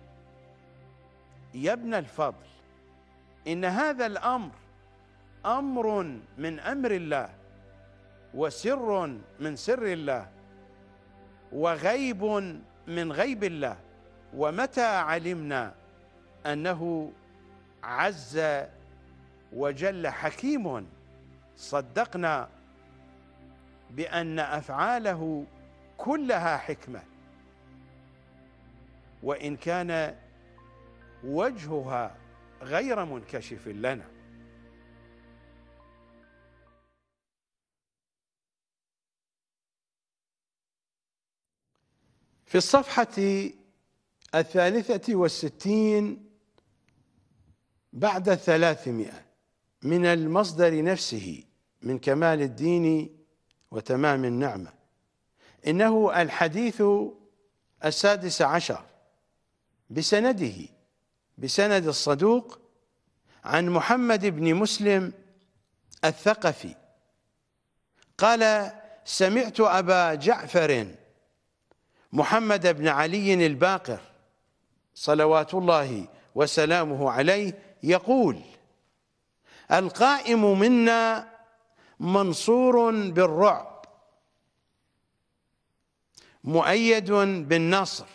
يا ابن الفضل إن هذا الأمر أمر من أمر الله وسر من سر الله وغيب من غيب الله ومتى علمنا أنه عز وجل حكيم صدقنا بأن أفعاله كلها حكمة وإن كان وجهها غير منكشف لنا في الصفحة الثالثة والستين بعد الثلاثمائة من المصدر نفسه من كمال الدين وتمام النعمة إنه الحديث السادس عشر بسنده بسند الصدوق عن محمد بن مسلم الثقفي قال سمعت أبا جعفر محمد بن علي الباقر صلوات الله وسلامه عليه يقول القائم منا منصور بالرعب مؤيد بالنصر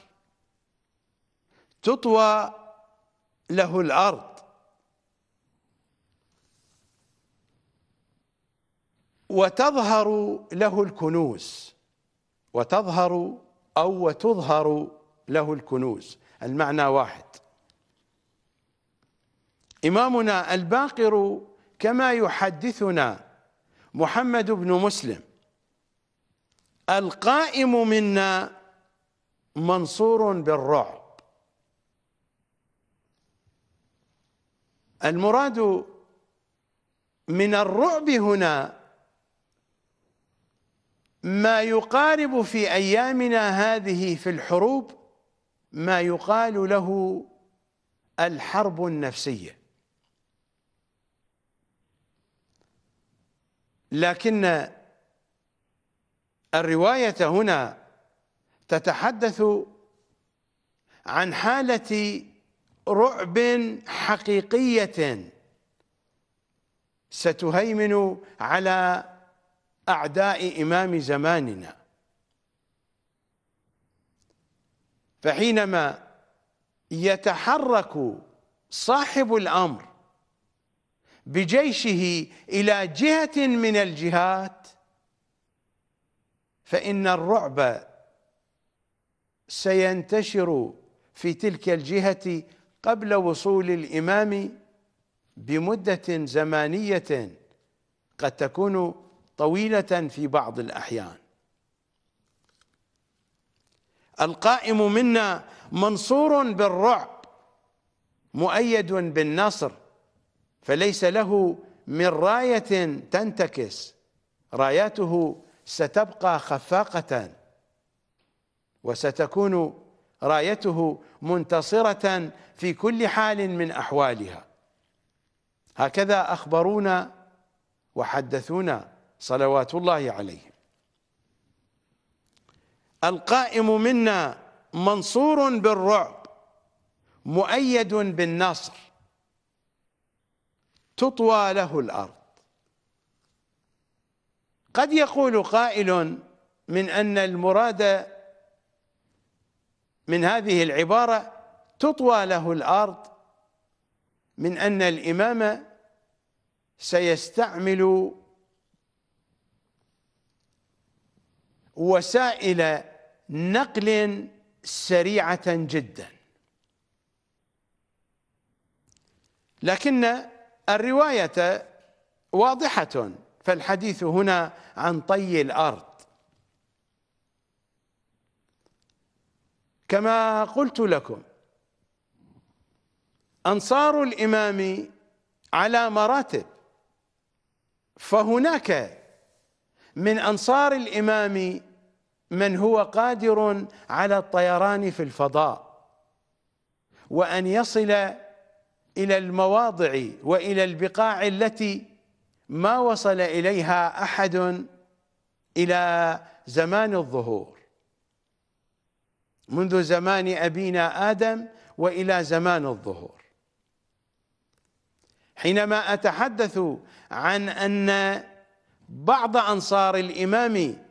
تطوى له الأرض وتظهر له الكنوز وتظهر أو وتظهر له الكنوز المعنى واحد إمامنا الباقر كما يحدثنا محمد بن مسلم القائم منا منصور بالرعب المراد من الرعب هنا ما يقارب في ايامنا هذه في الحروب ما يقال له الحرب النفسيه لكن الروايه هنا تتحدث عن حاله رعب حقيقيه ستهيمن على اعداء امام زماننا فحينما يتحرك صاحب الامر بجيشه الى جهه من الجهات فان الرعب سينتشر في تلك الجهه قبل وصول الإمام بمدة زمانية قد تكون طويلة في بعض الأحيان القائم منا منصور بالرعب مؤيد بالنصر فليس له من راية تنتكس راياته ستبقى خفاقة وستكون رايته منتصرة في كل حال من أحوالها هكذا أخبرونا وحدثونا صلوات الله عليهم القائم منا منصور بالرعب مؤيد بالنصر تطوى له الأرض قد يقول قائل من أن المراد من هذه العبارة تطوى له الأرض من أن الإمام سيستعمل وسائل نقل سريعة جدا لكن الرواية واضحة فالحديث هنا عن طي الأرض كما قلت لكم أنصار الإمام على مراتب فهناك من أنصار الإمام من هو قادر على الطيران في الفضاء وأن يصل إلى المواضع وإلى البقاع التي ما وصل إليها أحد إلى زمان الظهور منذ زمان أبينا آدم وإلى زمان الظهور حينما أتحدث عن أن بعض أنصار الإمام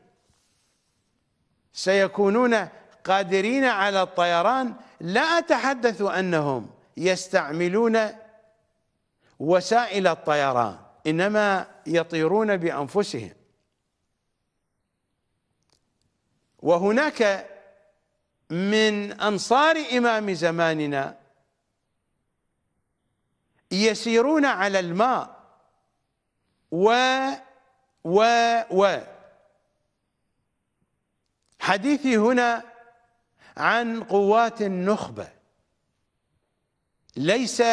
سيكونون قادرين على الطيران لا أتحدث أنهم يستعملون وسائل الطيران إنما يطيرون بأنفسهم وهناك من أنصار إمام زماننا يسيرون على الماء و و و حديثي هنا عن قوات النخبة ليس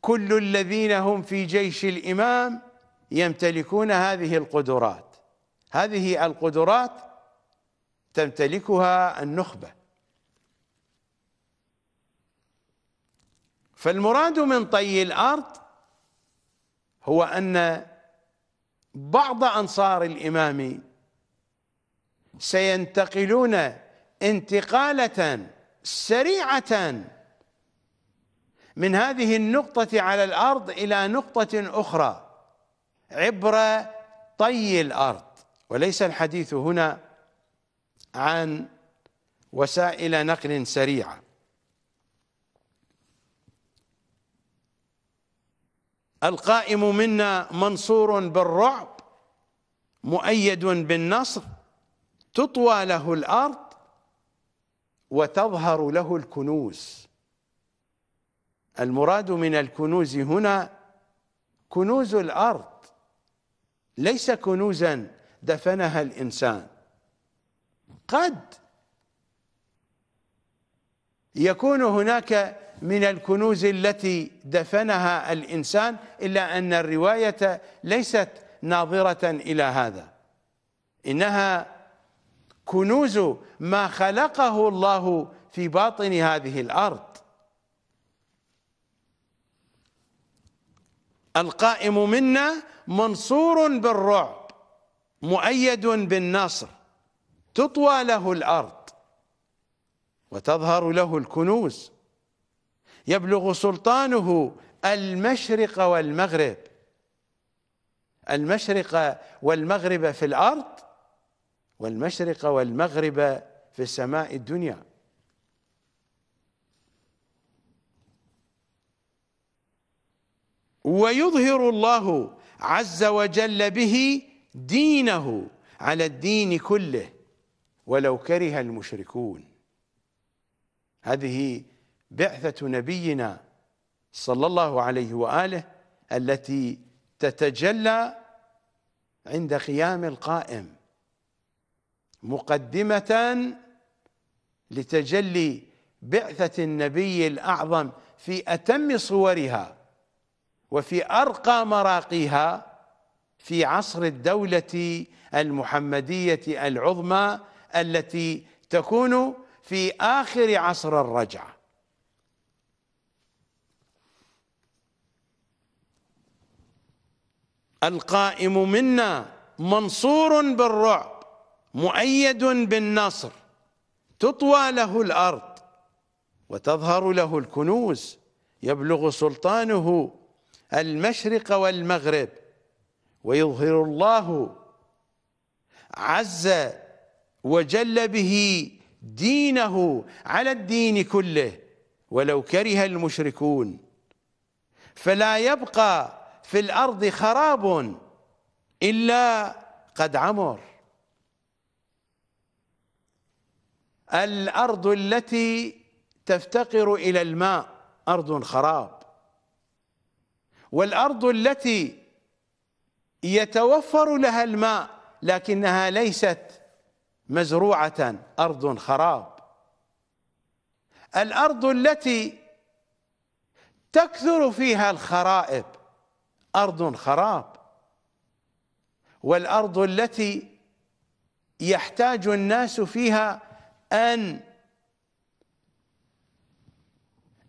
كل الذين هم في جيش الإمام يمتلكون هذه القدرات هذه القدرات تمتلكها النخبة فالمراد من طي الأرض هو أن بعض أنصار الإمام سينتقلون انتقالة سريعة من هذه النقطة على الأرض إلى نقطة أخرى عبر طي الأرض وليس الحديث هنا عن وسائل نقل سريعه القائم منا منصور بالرعب مؤيد بالنصر تطوى له الارض وتظهر له الكنوز المراد من الكنوز هنا كنوز الارض ليس كنوزا دفنها الانسان قد يكون هناك من الكنوز التي دفنها الإنسان إلا أن الرواية ليست ناظرة إلى هذا إنها كنوز ما خلقه الله في باطن هذه الأرض القائم منا منصور بالرعب مؤيد بالنصر تطوى له الأرض وتظهر له الكنوز يبلغ سلطانه المشرق والمغرب المشرق والمغرب في الأرض والمشرق والمغرب في السماء الدنيا ويظهر الله عز وجل به دينه على الدين كله ولو كره المشركون هذه بعثة نبينا صلى الله عليه وآله التي تتجلى عند قيام القائم مقدمة لتجلي بعثة النبي الأعظم في أتم صورها وفي أرقى مراقيها في عصر الدولة المحمدية العظمى التي تكون في آخر عصر الرجعة القائم منا منصور بالرعب مؤيد بالنصر تطوى له الأرض وتظهر له الكنوز يبلغ سلطانه المشرق والمغرب ويظهر الله عز وجل به دينه على الدين كله ولو كره المشركون فلا يبقى في الأرض خراب إلا قد عمر الأرض التي تفتقر إلى الماء أرض خراب والأرض التي يتوفر لها الماء لكنها ليست مزروعة أرض خراب الأرض التي تكثر فيها الخرائب أرض خراب والأرض التي يحتاج الناس فيها أن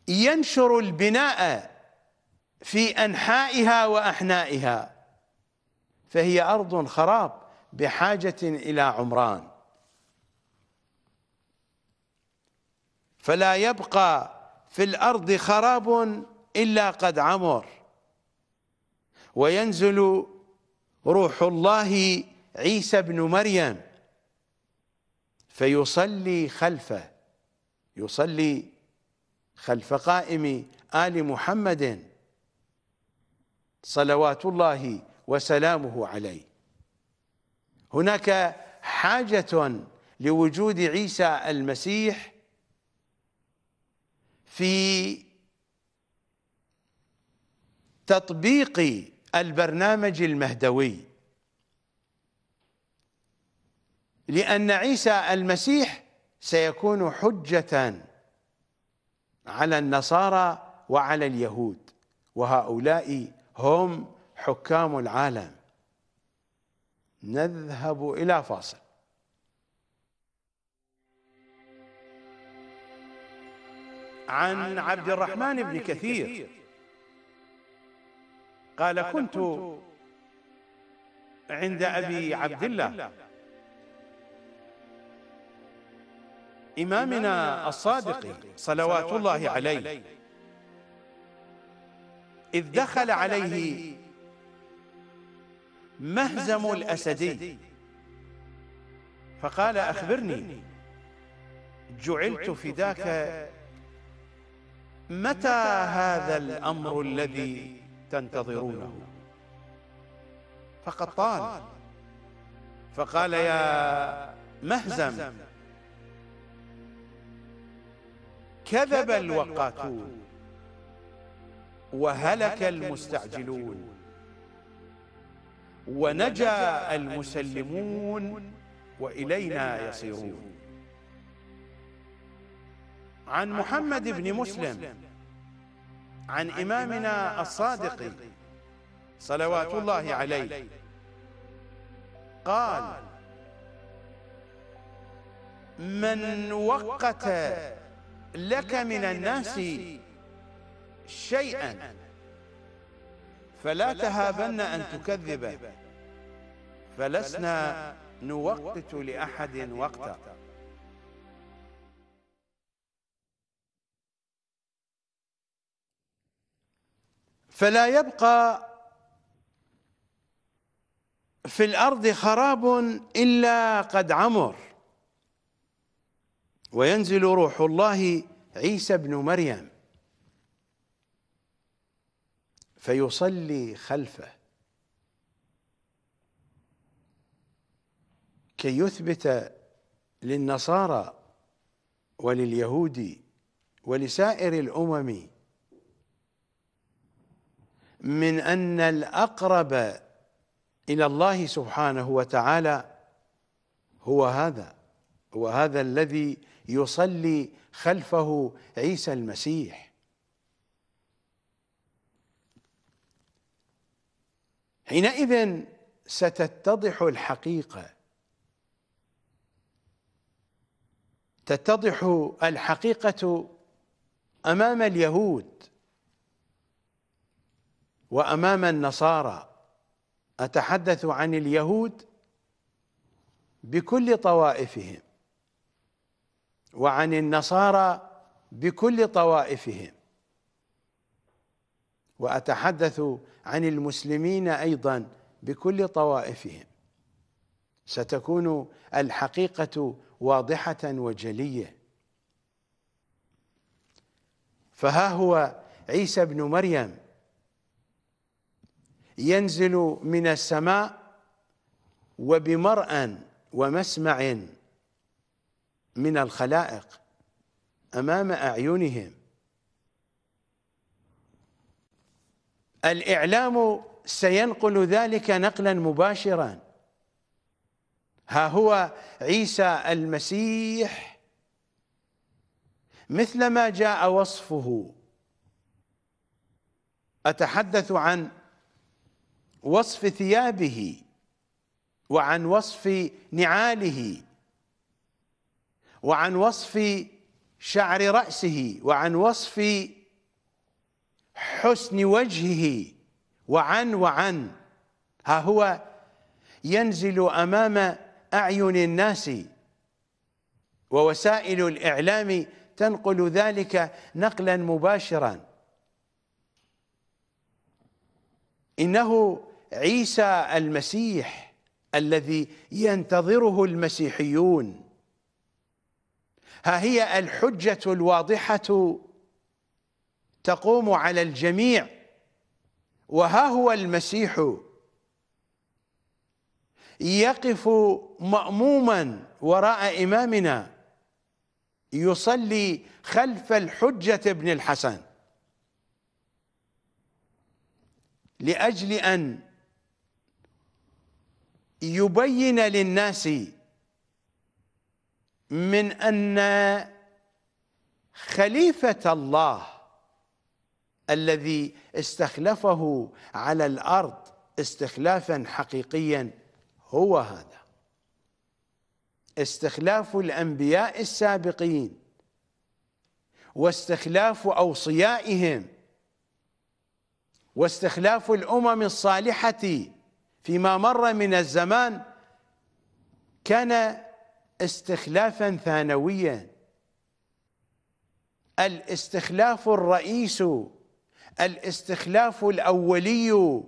ينشروا البناء في أنحائها وأحنائها فهي أرض خراب بحاجة إلى عمران فلا يبقى في الأرض خراب إلا قد عمر وينزل روح الله عيسى بن مريم فيصلي خلفه يصلي خلف قائم آل محمد صلوات الله وسلامه عليه هناك حاجة لوجود عيسى المسيح في تطبيق البرنامج المهدوي لأن عيسى المسيح سيكون حجة على النصارى وعلى اليهود وهؤلاء هم حكام العالم نذهب إلى فاصل عن عبد الرحمن بن كثير قال كنت عند أبي عبد الله إمامنا الصادق صلوات الله عليه إذ دخل عليه مهزم الأسدي فقال أخبرني جعلت فداك متى هذا الأمر الذي تنتظرونه فقد طال فقال يا مهزم كذب الوقاتون وهلك المستعجلون ونجا المسلمون وإلينا يصيرون عن محمد بن مسلم عن إمامنا الصادق صلوات الله عليه قال من وقت لك من الناس شيئا فلا تهابن أن تكذبه فلسنا نوقت لأحد وقتا فلا يبقى في الأرض خراب إلا قد عمر وينزل روح الله عيسى بن مريم فيصلي خلفه كي يثبت للنصارى ولليهود ولسائر الأمم من أن الأقرب إلى الله سبحانه وتعالى هو هذا هو هذا الذي يصلي خلفه عيسى المسيح حينئذ ستتضح الحقيقة تتضح الحقيقة أمام اليهود وامام النصارى اتحدث عن اليهود بكل طوائفهم وعن النصارى بكل طوائفهم واتحدث عن المسلمين ايضا بكل طوائفهم ستكون الحقيقه واضحه وجليه فها هو عيسى بن مريم ينزل من السماء وبمرأ ومسمع من الخلائق أمام أعينهم الإعلام سينقل ذلك نقلا مباشرا ها هو عيسى المسيح مثلما جاء وصفه أتحدث عن وصف ثيابه وعن وصف نعاله وعن وصف شعر رأسه وعن وصف حسن وجهه وعن وعن ها هو ينزل أمام أعين الناس ووسائل الإعلام تنقل ذلك نقلا مباشرا إنه عيسى المسيح الذي ينتظره المسيحيون ها هي الحجة الواضحة تقوم على الجميع وها هو المسيح يقف مأموما وراء إمامنا يصلي خلف الحجة ابن الحسن لأجل أن يبين للناس من أن خليفة الله الذي استخلفه على الأرض استخلافا حقيقيا هو هذا استخلاف الأنبياء السابقين واستخلاف أوصيائهم واستخلاف الأمم الصالحة فيما مر من الزمان كان استخلافا ثانويا الاستخلاف الرئيس الاستخلاف الاولي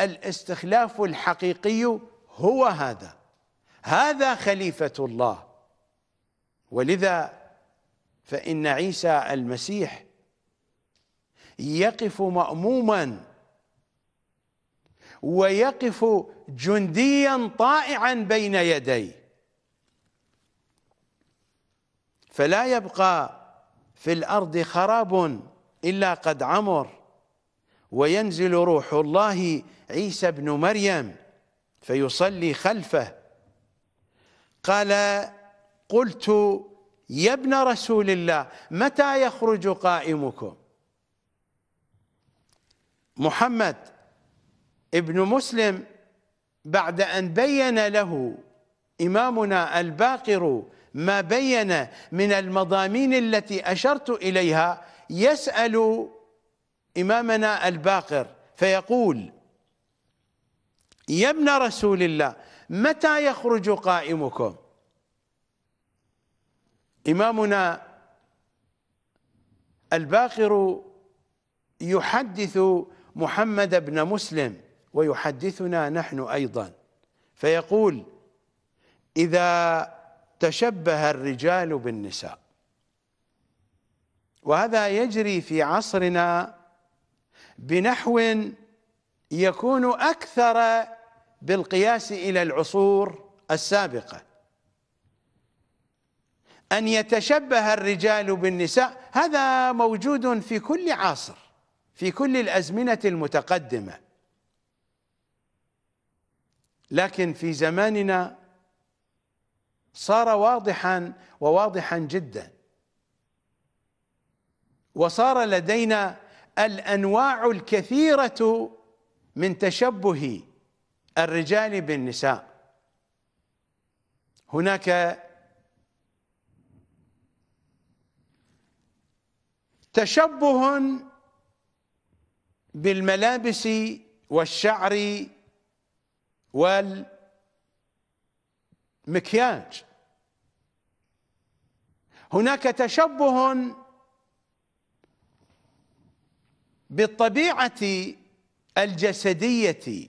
الاستخلاف الحقيقي هو هذا هذا خليفه الله ولذا فان عيسى المسيح يقف ماموما ويقف جنديا طائعا بين يديه فلا يبقى في الأرض خراب إلا قد عمر وينزل روح الله عيسى بن مريم فيصلي خلفه قال قلت يا ابن رسول الله متى يخرج قائمكم محمد ابن مسلم بعد أن بين له إمامنا الباقر ما بين من المضامين التي أشرت إليها يسأل إمامنا الباقر فيقول يا ابن رسول الله متى يخرج قائمكم إمامنا الباقر يحدث محمد بن مسلم ويحدثنا نحن أيضا فيقول إذا تشبه الرجال بالنساء وهذا يجري في عصرنا بنحو يكون أكثر بالقياس إلى العصور السابقة أن يتشبه الرجال بالنساء هذا موجود في كل عصر في كل الأزمنة المتقدمة لكن في زماننا صار واضحا وواضحا جدا وصار لدينا الانواع الكثيره من تشبه الرجال بالنساء هناك تشبه بالملابس والشعر والمكياج هناك تشبه بالطبيعه الجسديه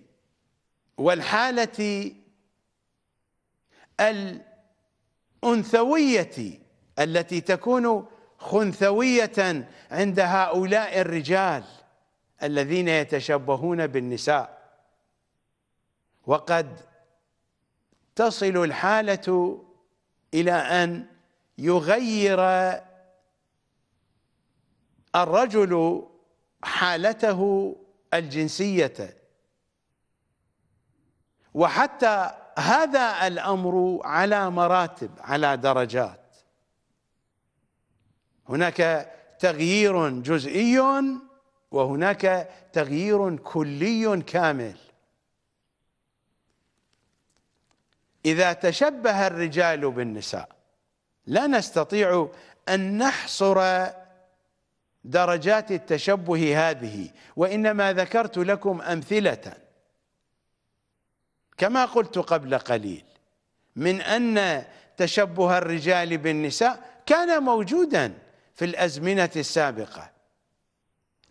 والحاله الانثويه التي تكون خنثويه عند هؤلاء الرجال الذين يتشبهون بالنساء وقد تصل الحالة إلى أن يغير الرجل حالته الجنسية وحتى هذا الأمر على مراتب على درجات هناك تغيير جزئي وهناك تغيير كلي كامل إذا تشبه الرجال بالنساء لا نستطيع أن نحصر درجات التشبه هذه وإنما ذكرت لكم أمثلة كما قلت قبل قليل من أن تشبه الرجال بالنساء كان موجودا في الأزمنة السابقة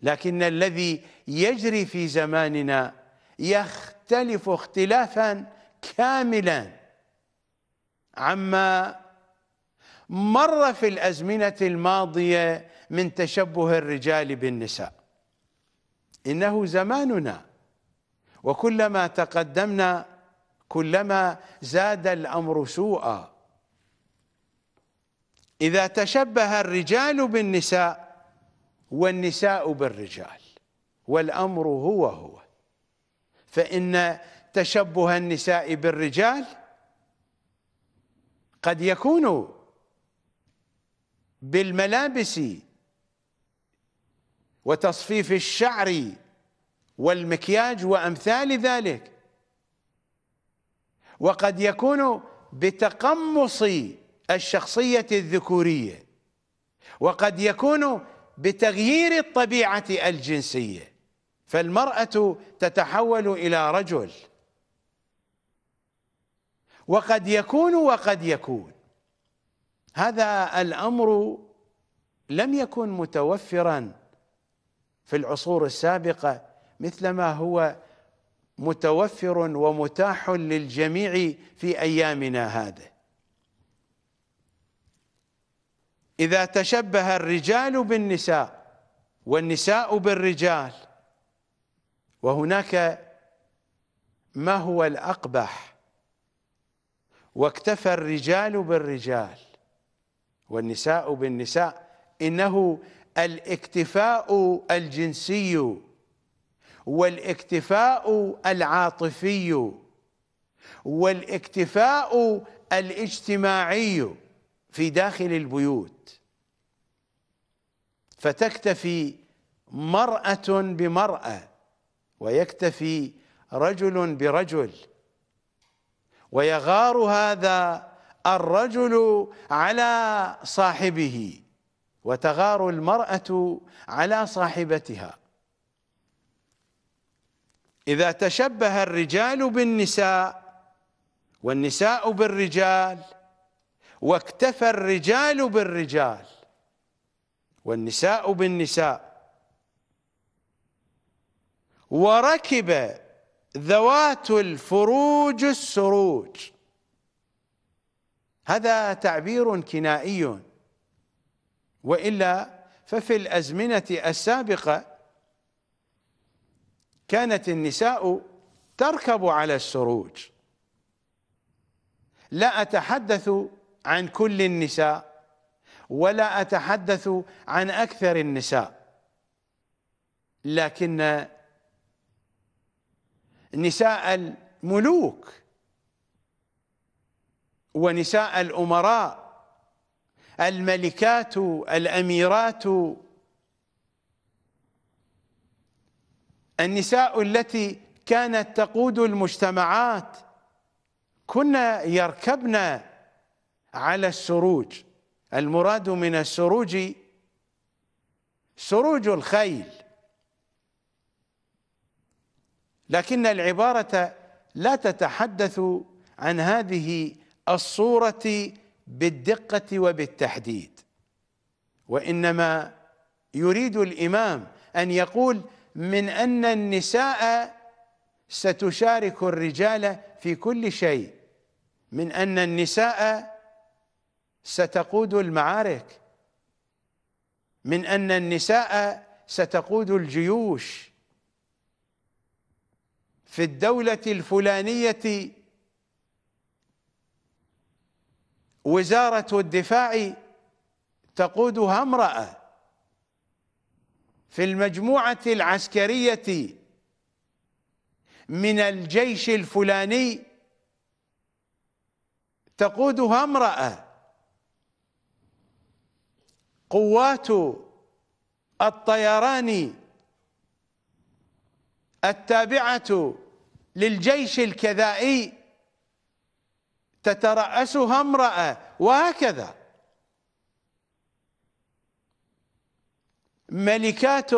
لكن الذي يجري في زماننا يختلف اختلافا كاملا عما مر في الأزمنة الماضية من تشبه الرجال بالنساء إنه زماننا وكلما تقدمنا كلما زاد الأمر سوءا إذا تشبه الرجال بالنساء والنساء بالرجال والأمر هو هو فإن تشبه النساء بالرجال قد يكون بالملابس وتصفيف الشعر والمكياج وامثال ذلك وقد يكون بتقمص الشخصيه الذكوريه وقد يكون بتغيير الطبيعه الجنسيه فالمراه تتحول الى رجل وقد يكون وقد يكون هذا الامر لم يكن متوفرا في العصور السابقه مثلما هو متوفر ومتاح للجميع في ايامنا هذا اذا تشبه الرجال بالنساء والنساء بالرجال وهناك ما هو الاقبح واكتفى الرجال بالرجال والنساء بالنساء إنه الاكتفاء الجنسي والاكتفاء العاطفي والاكتفاء الاجتماعي في داخل البيوت فتكتفي مرأة بمرأة ويكتفي رجل برجل ويغار هذا الرجل على صاحبه وتغار المرأة على صاحبتها إذا تشبه الرجال بالنساء والنساء بالرجال واكتفى الرجال بالرجال والنساء بالنساء وركب ذوات الفروج السروج هذا تعبير كنائي والا ففي الازمنه السابقه كانت النساء تركب على السروج لا اتحدث عن كل النساء ولا اتحدث عن اكثر النساء لكن نساء الملوك ونساء الأمراء الملكات الأميرات النساء التي كانت تقود المجتمعات كنا يركبن على السروج المراد من السروج سروج الخيل لكن العبارة لا تتحدث عن هذه الصورة بالدقة وبالتحديد وإنما يريد الإمام أن يقول من أن النساء ستشارك الرجال في كل شيء من أن النساء ستقود المعارك من أن النساء ستقود الجيوش في الدولة الفلانية وزارة الدفاع تقودها امرأة في المجموعة العسكرية من الجيش الفلاني تقودها امرأة قوات الطيران التابعة للجيش الكذائي تترأسها امرأة وهكذا ملكات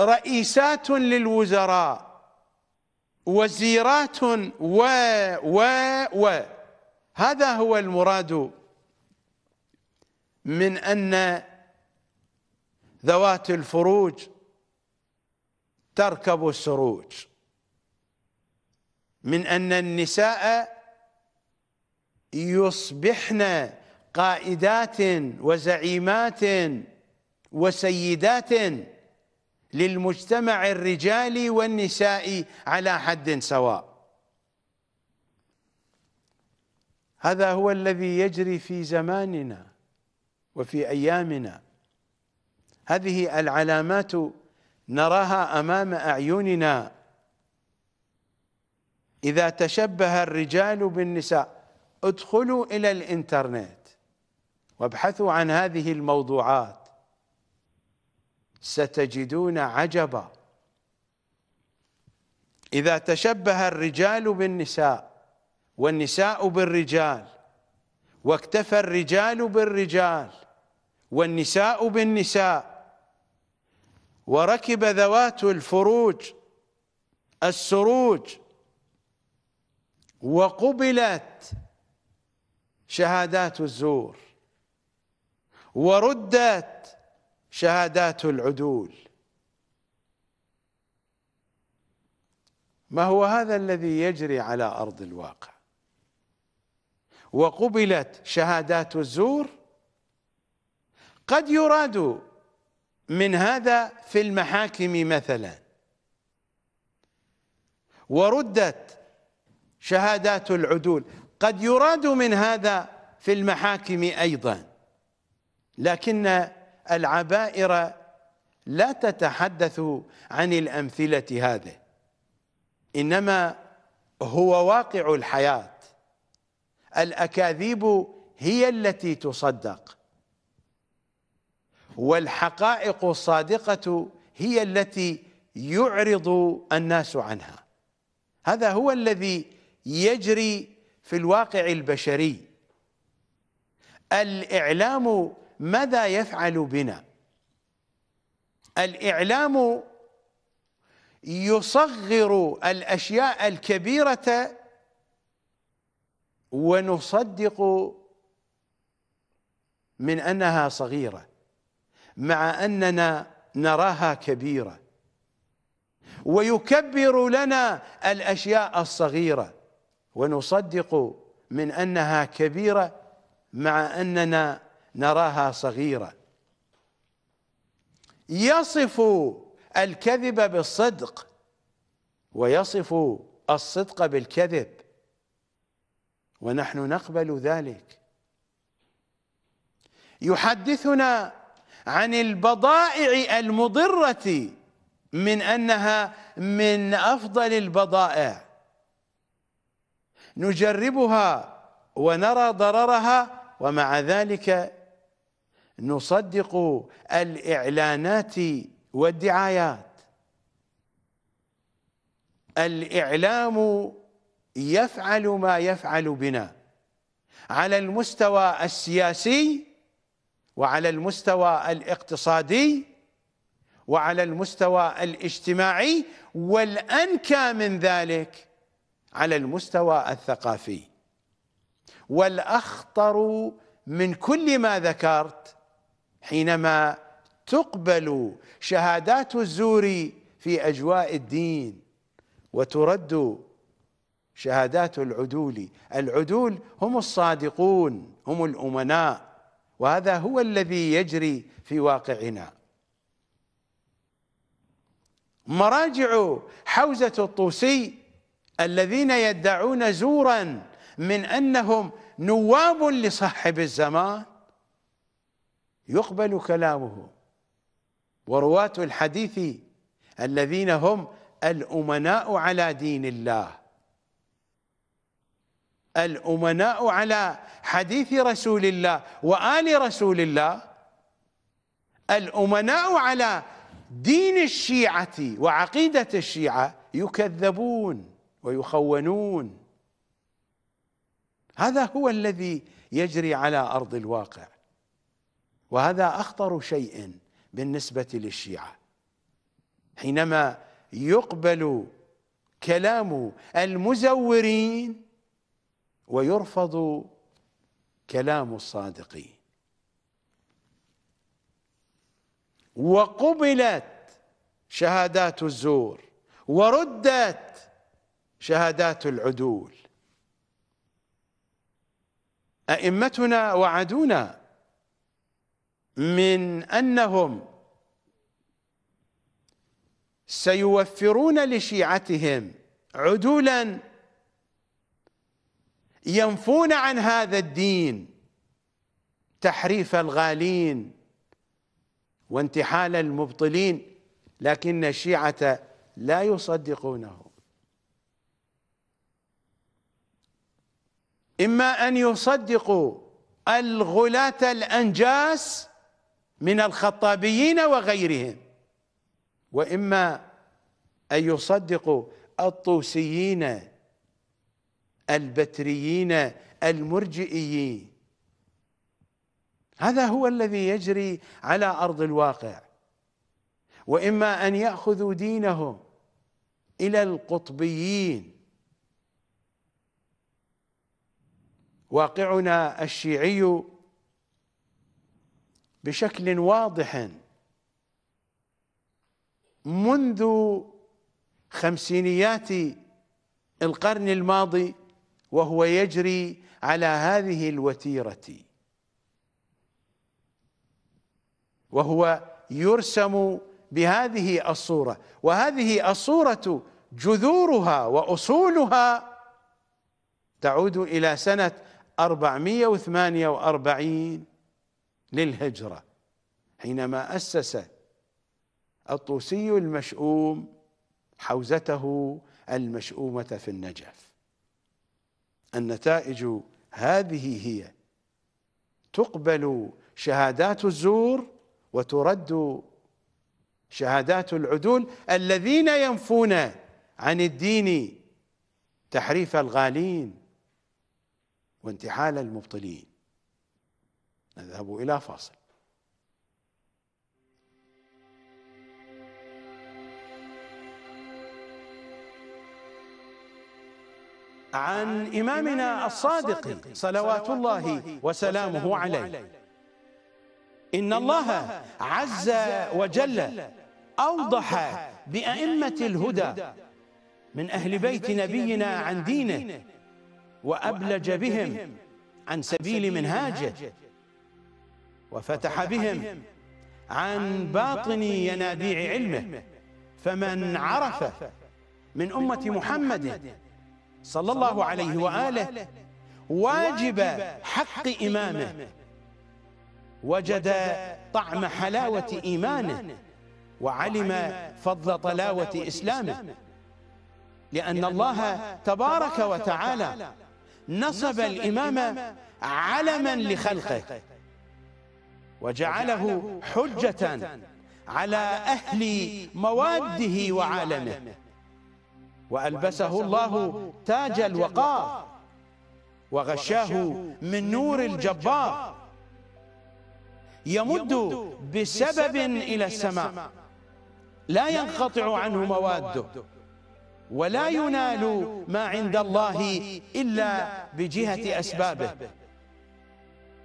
رئيسات للوزراء وزيرات و و و هذا هو المراد من أن ذوات الفروج تركب السروج من أن النساء يصبحن قائدات وزعيمات وسيدات للمجتمع الرجالي والنسائي على حد سواء هذا هو الذي يجري في زماننا وفي أيامنا هذه العلامات نراها امام اعيننا اذا تشبه الرجال بالنساء ادخلوا الى الانترنت وابحثوا عن هذه الموضوعات ستجدون عجبا اذا تشبه الرجال بالنساء والنساء بالرجال واكتفى الرجال بالرجال والنساء بالنساء وركب ذوات الفروج السروج وقبلت شهادات الزور وردت شهادات العدول ما هو هذا الذي يجري على أرض الواقع وقبلت شهادات الزور قد يراد من هذا في المحاكم مثلا وردت شهادات العدول قد يراد من هذا في المحاكم أيضا لكن العبائر لا تتحدث عن الأمثلة هذه إنما هو واقع الحياة الأكاذيب هي التي تصدق والحقائق الصادقة هي التي يعرض الناس عنها هذا هو الذي يجري في الواقع البشري الإعلام ماذا يفعل بنا الإعلام يصغر الأشياء الكبيرة ونصدق من أنها صغيرة مع أننا نراها كبيرة ويكبر لنا الأشياء الصغيرة ونصدق من أنها كبيرة مع أننا نراها صغيرة يصف الكذب بالصدق ويصف الصدق بالكذب ونحن نقبل ذلك يحدثنا عن البضائع المضرة من أنها من أفضل البضائع نجربها ونرى ضررها ومع ذلك نصدق الإعلانات والدعايات الإعلام يفعل ما يفعل بنا على المستوى السياسي وعلى المستوى الاقتصادي وعلى المستوى الاجتماعي والانكى من ذلك على المستوى الثقافي والاخطر من كل ما ذكرت حينما تقبل شهادات الزور في اجواء الدين وترد شهادات العدول العدول هم الصادقون هم الامناء وهذا هو الذي يجري في واقعنا مراجع حوزة الطوسي الذين يدعون زورا من أنهم نواب لصاحب الزمان يقبل كلامه ورواة الحديث الذين هم الأمناء على دين الله الأمناء على حديث رسول الله وآل رسول الله الأمناء على دين الشيعة وعقيدة الشيعة يكذبون ويخونون هذا هو الذي يجري على أرض الواقع وهذا أخطر شيء بالنسبة للشيعة حينما يقبل كلام المزورين ويرفض كلام الصادقين وقبلت شهادات الزور وردت شهادات العدول ائمتنا وعدونا من انهم سيوفرون لشيعتهم عدولا ينفون عن هذا الدين تحريف الغالين وانتحال المبطلين لكن الشيعة لا يصدقونه إما أن يصدقوا الغلاة الأنجاس من الخطابيين وغيرهم وإما أن يصدقوا الطوسيين البتريين المرجئيين هذا هو الذي يجري على ارض الواقع واما ان ياخذوا دينهم الى القطبيين واقعنا الشيعي بشكل واضح منذ خمسينيات القرن الماضي وهو يجري على هذه الوتيره وهو يرسم بهذه الصوره وهذه الصوره جذورها واصولها تعود الى سنه 448 للهجره حينما اسس الطوسي المشؤوم حوزته المشؤومه في النجف النتائج هذه هي تقبل شهادات الزور وترد شهادات العدول الذين ينفون عن الدين تحريف الغالين وانتحال المبطلين نذهب إلى فاصل عن إمامنا الصادق صلوات الله وسلامه عليه إن الله عز وجل أوضح بأئمة الهدى من أهل بيت نبينا عن دينه وأبلج بهم عن سبيل منهاجه وفتح بهم عن باطن ينابيع علمه فمن عرف من أمة محمد صلى الله عليه وآله واجب حق إمامه وجد طعم حلاوة إيمانه وعلم فضل طلاوة إسلامه لأن الله تبارك وتعالى نصب الإمام علما لخلقه وجعله حجة على أهل مواده وعالمه وألبسه الله تاج الوقار وغشاه من نور الجبار يمد بسبب إلى السماء لا ينقطع عنه مواده ولا ينال ما عند الله إلا بجهة أسبابه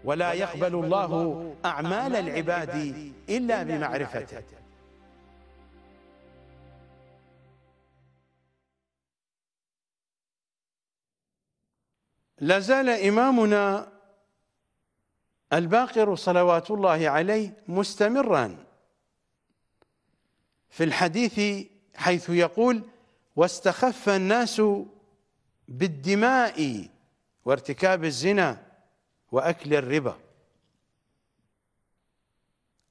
ولا يقبل الله أعمال العباد إلا بمعرفته لا زال إمامنا الباقر صلوات الله عليه مستمرا في الحديث حيث يقول واستخف الناس بالدماء وارتكاب الزنا وأكل الربا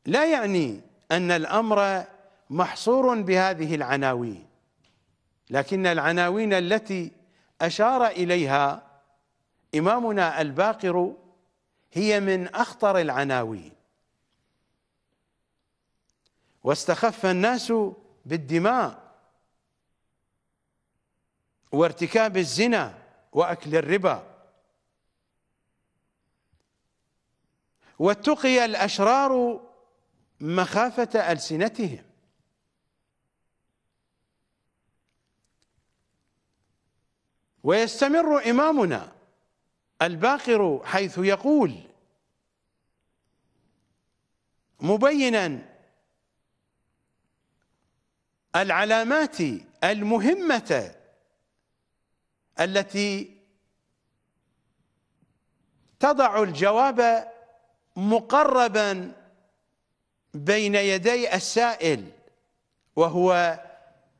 لا يعني أن الأمر محصور بهذه العناوين لكن العناوين التي أشار إليها إمامنا الباقر هي من أخطر العناوين واستخف الناس بالدماء وارتكاب الزنا وأكل الربا واتقي الأشرار مخافة ألسنتهم ويستمر إمامنا الباقر حيث يقول مبينا العلامات المهمة التي تضع الجواب مقربا بين يدي السائل وهو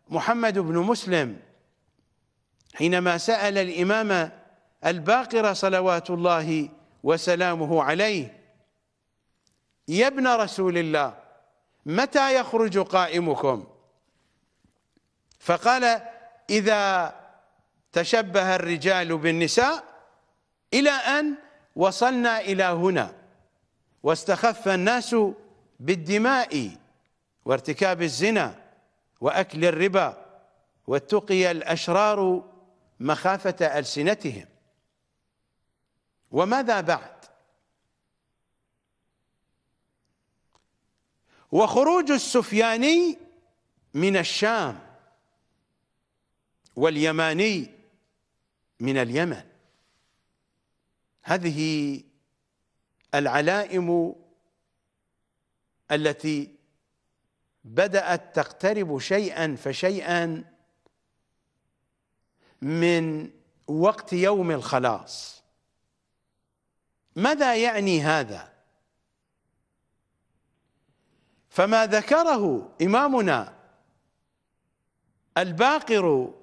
محمد بن مسلم حينما سأل الإمام الباقره صلوات الله وسلامه عليه يا ابن رسول الله متى يخرج قائمكم فقال إذا تشبه الرجال بالنساء إلى أن وصلنا إلى هنا واستخف الناس بالدماء وارتكاب الزنا وأكل الربا واتقي الأشرار مخافة ألسنتهم وماذا بعد وخروج السفياني من الشام واليماني من اليمن هذه العلائم التي بدأت تقترب شيئا فشيئا من وقت يوم الخلاص ماذا يعني هذا فما ذكره إمامنا الباقر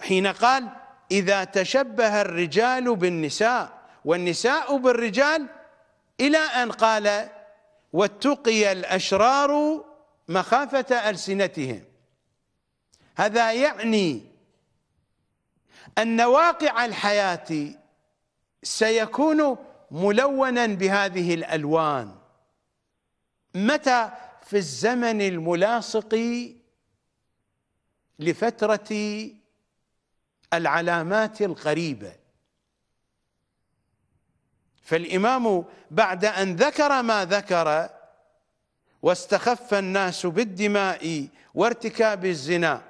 حين قال إذا تشبه الرجال بالنساء والنساء بالرجال إلى أن قال واتقي الأشرار مخافة ألسنتهم هذا يعني أن واقع الحياة سيكون ملونا بهذه الالوان متى في الزمن الملاصق لفتره العلامات القريبه فالامام بعد ان ذكر ما ذكر واستخف الناس بالدماء وارتكاب الزنا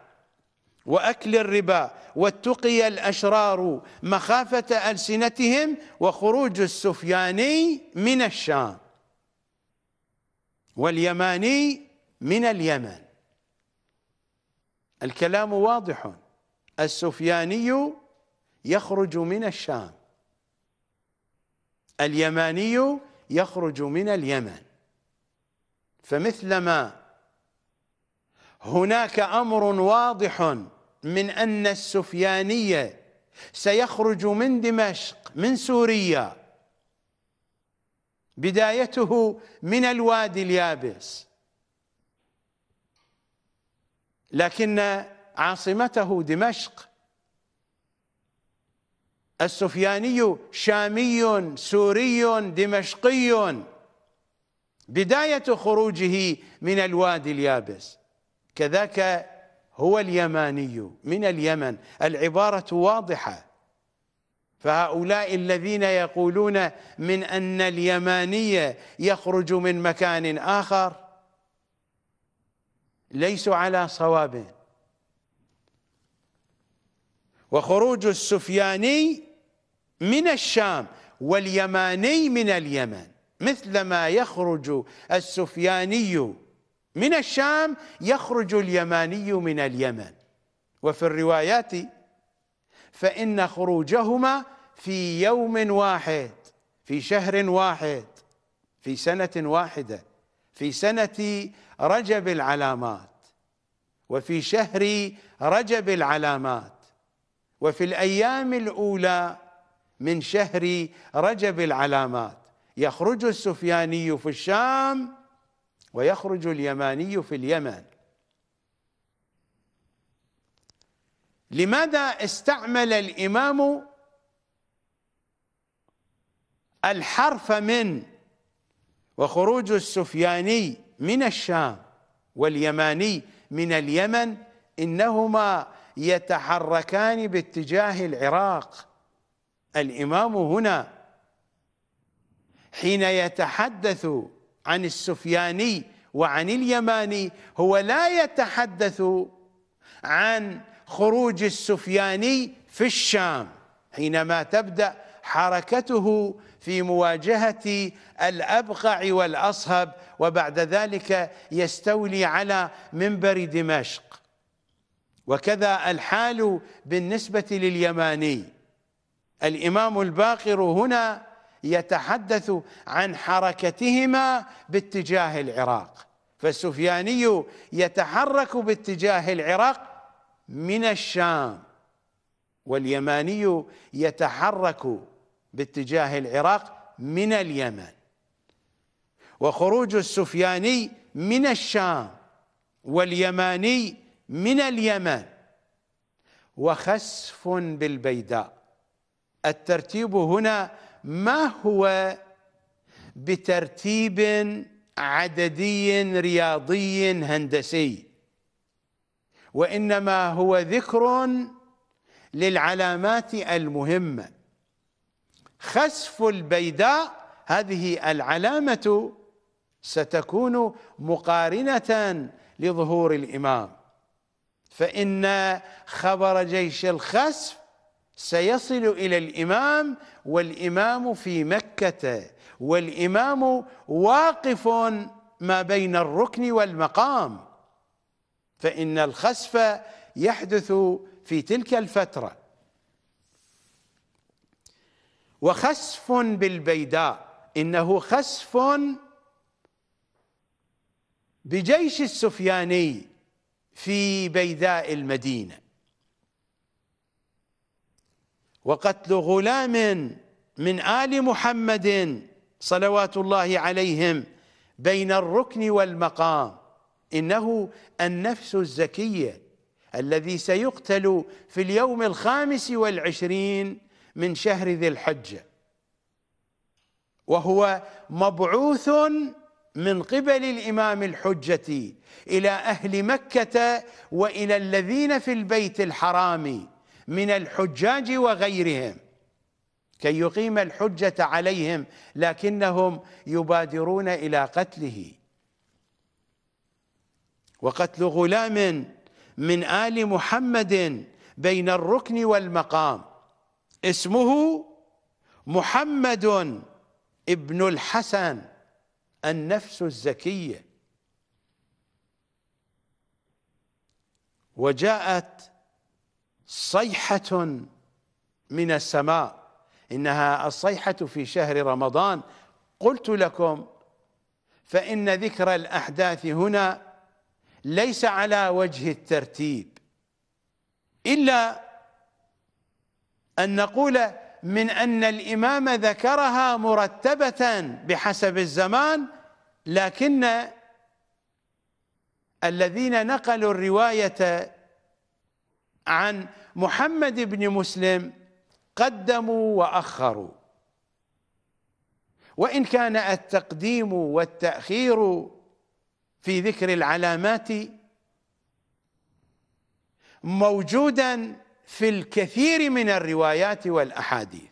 واكل الربا واتقي الاشرار مخافه السنتهم وخروج السفياني من الشام واليماني من اليمن الكلام واضح السفياني يخرج من الشام اليماني يخرج من اليمن فمثلما هناك امر واضح من أن السفيانية سيخرج من دمشق من سوريا بدايته من الوادي اليابس لكن عاصمته دمشق السفياني شامي سوري دمشقي بداية خروجه من الوادي اليابس كذاك هو اليماني من اليمن العبارة واضحة فهؤلاء الذين يقولون من أن اليماني يخرج من مكان آخر ليسوا على صواب وخروج السفياني من الشام واليماني من اليمن مثلما يخرج السفياني من الشام يخرج اليماني من اليمن وفي الروايات فإن خروجهما في يوم واحد في شهر واحد في سنة واحدة في سنة رجب العلامات وفي شهر رجب العلامات وفي الأيام الأولى من شهر رجب العلامات يخرج السفياني في الشام ويخرج اليماني في اليمن لماذا استعمل الإمام الحرف من وخروج السفياني من الشام واليماني من اليمن إنهما يتحركان باتجاه العراق الإمام هنا حين يتحدث عن السفياني وعن اليماني هو لا يتحدث عن خروج السفياني في الشام حينما تبدأ حركته في مواجهة الأبقع والأصهب وبعد ذلك يستولي على منبر دمشق وكذا الحال بالنسبة لليماني الإمام الباقر هنا يتحدث عن حركتهما باتجاه العراق فالسفياني يتحرك باتجاه العراق من الشام واليماني يتحرك باتجاه العراق من اليمن وخروج السفياني من الشام واليماني من اليمن وخسف بالبيداء الترتيب هنا ما هو بترتيب عددي رياضي هندسي وانما هو ذكر للعلامات المهمه خسف البيداء هذه العلامه ستكون مقارنه لظهور الامام فان خبر جيش الخسف سيصل إلى الإمام والإمام في مكة والإمام واقف ما بين الركن والمقام فإن الخسف يحدث في تلك الفترة وخسف بالبيداء إنه خسف بجيش السفياني في بيداء المدينة وقتل غلام من آل محمد صلوات الله عليهم بين الركن والمقام إنه النفس الزكية الذي سيقتل في اليوم الخامس والعشرين من شهر ذي الحجة وهو مبعوث من قبل الإمام الحجة إلى أهل مكة وإلى الذين في البيت الحرام من الحجاج وغيرهم كي يقيم الحجة عليهم لكنهم يبادرون إلى قتله وقتل غلام من آل محمد بين الركن والمقام اسمه محمد ابن الحسن النفس الزكية وجاءت صيحة من السماء إنها الصيحة في شهر رمضان قلت لكم فإن ذكر الأحداث هنا ليس على وجه الترتيب إلا أن نقول من أن الإمام ذكرها مرتبة بحسب الزمان لكن الذين نقلوا الرواية عن محمد بن مسلم قدموا وأخروا وإن كان التقديم والتأخير في ذكر العلامات موجودا في الكثير من الروايات والأحاديث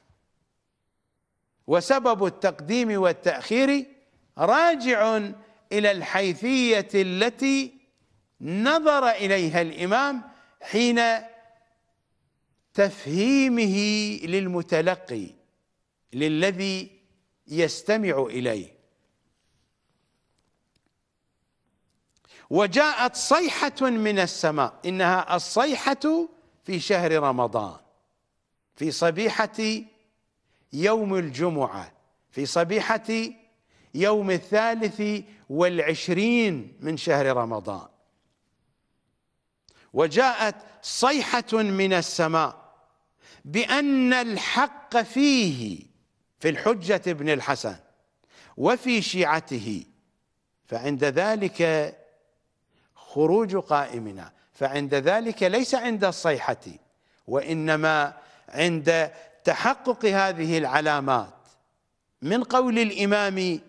وسبب التقديم والتأخير راجع إلى الحيثية التي نظر إليها الإمام حين تفهيمه للمتلقي للذي يستمع إليه وجاءت صيحة من السماء إنها الصيحة في شهر رمضان في صبيحة يوم الجمعة في صبيحة يوم الثالث والعشرين من شهر رمضان وجاءت صيحة من السماء بأن الحق فيه في الحجة ابن الحسن وفي شيعته فعند ذلك خروج قائمنا فعند ذلك ليس عند الصيحة وإنما عند تحقق هذه العلامات من قول الإمام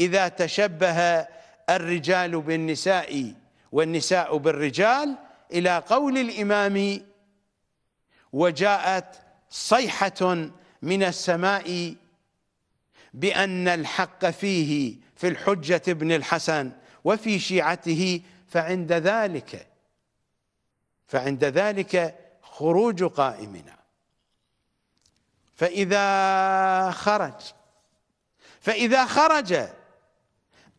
إذا تشبه الرجال بالنساء والنساء بالرجال إلى قول الإمام وجاءت صيحة من السماء بأن الحق فيه في الحجة ابن الحسن وفي شيعته فعند ذلك فعند ذلك خروج قائمنا فإذا خرج فإذا خرج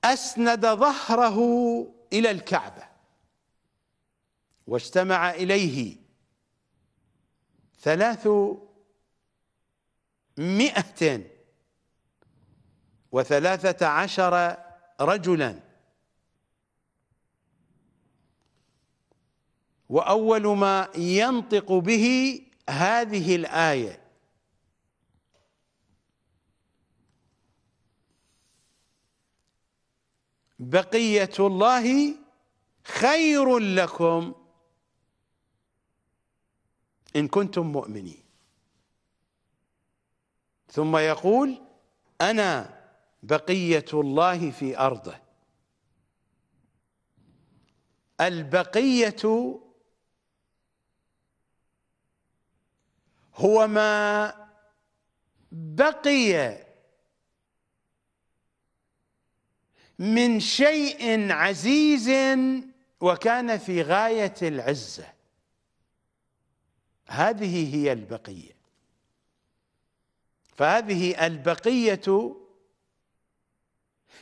أسند ظهره إلى الكعبة واجتمع إليه ثلاث مئة وثلاثة عشر رجلا وأول ما ينطق به هذه الآية بقية الله خير لكم إن كنتم مؤمنين ثم يقول أنا بقية الله في أرضه البقية هو ما بقي من شيء عزيز وكان في غاية العزه هذه هي البقيه فهذه البقيه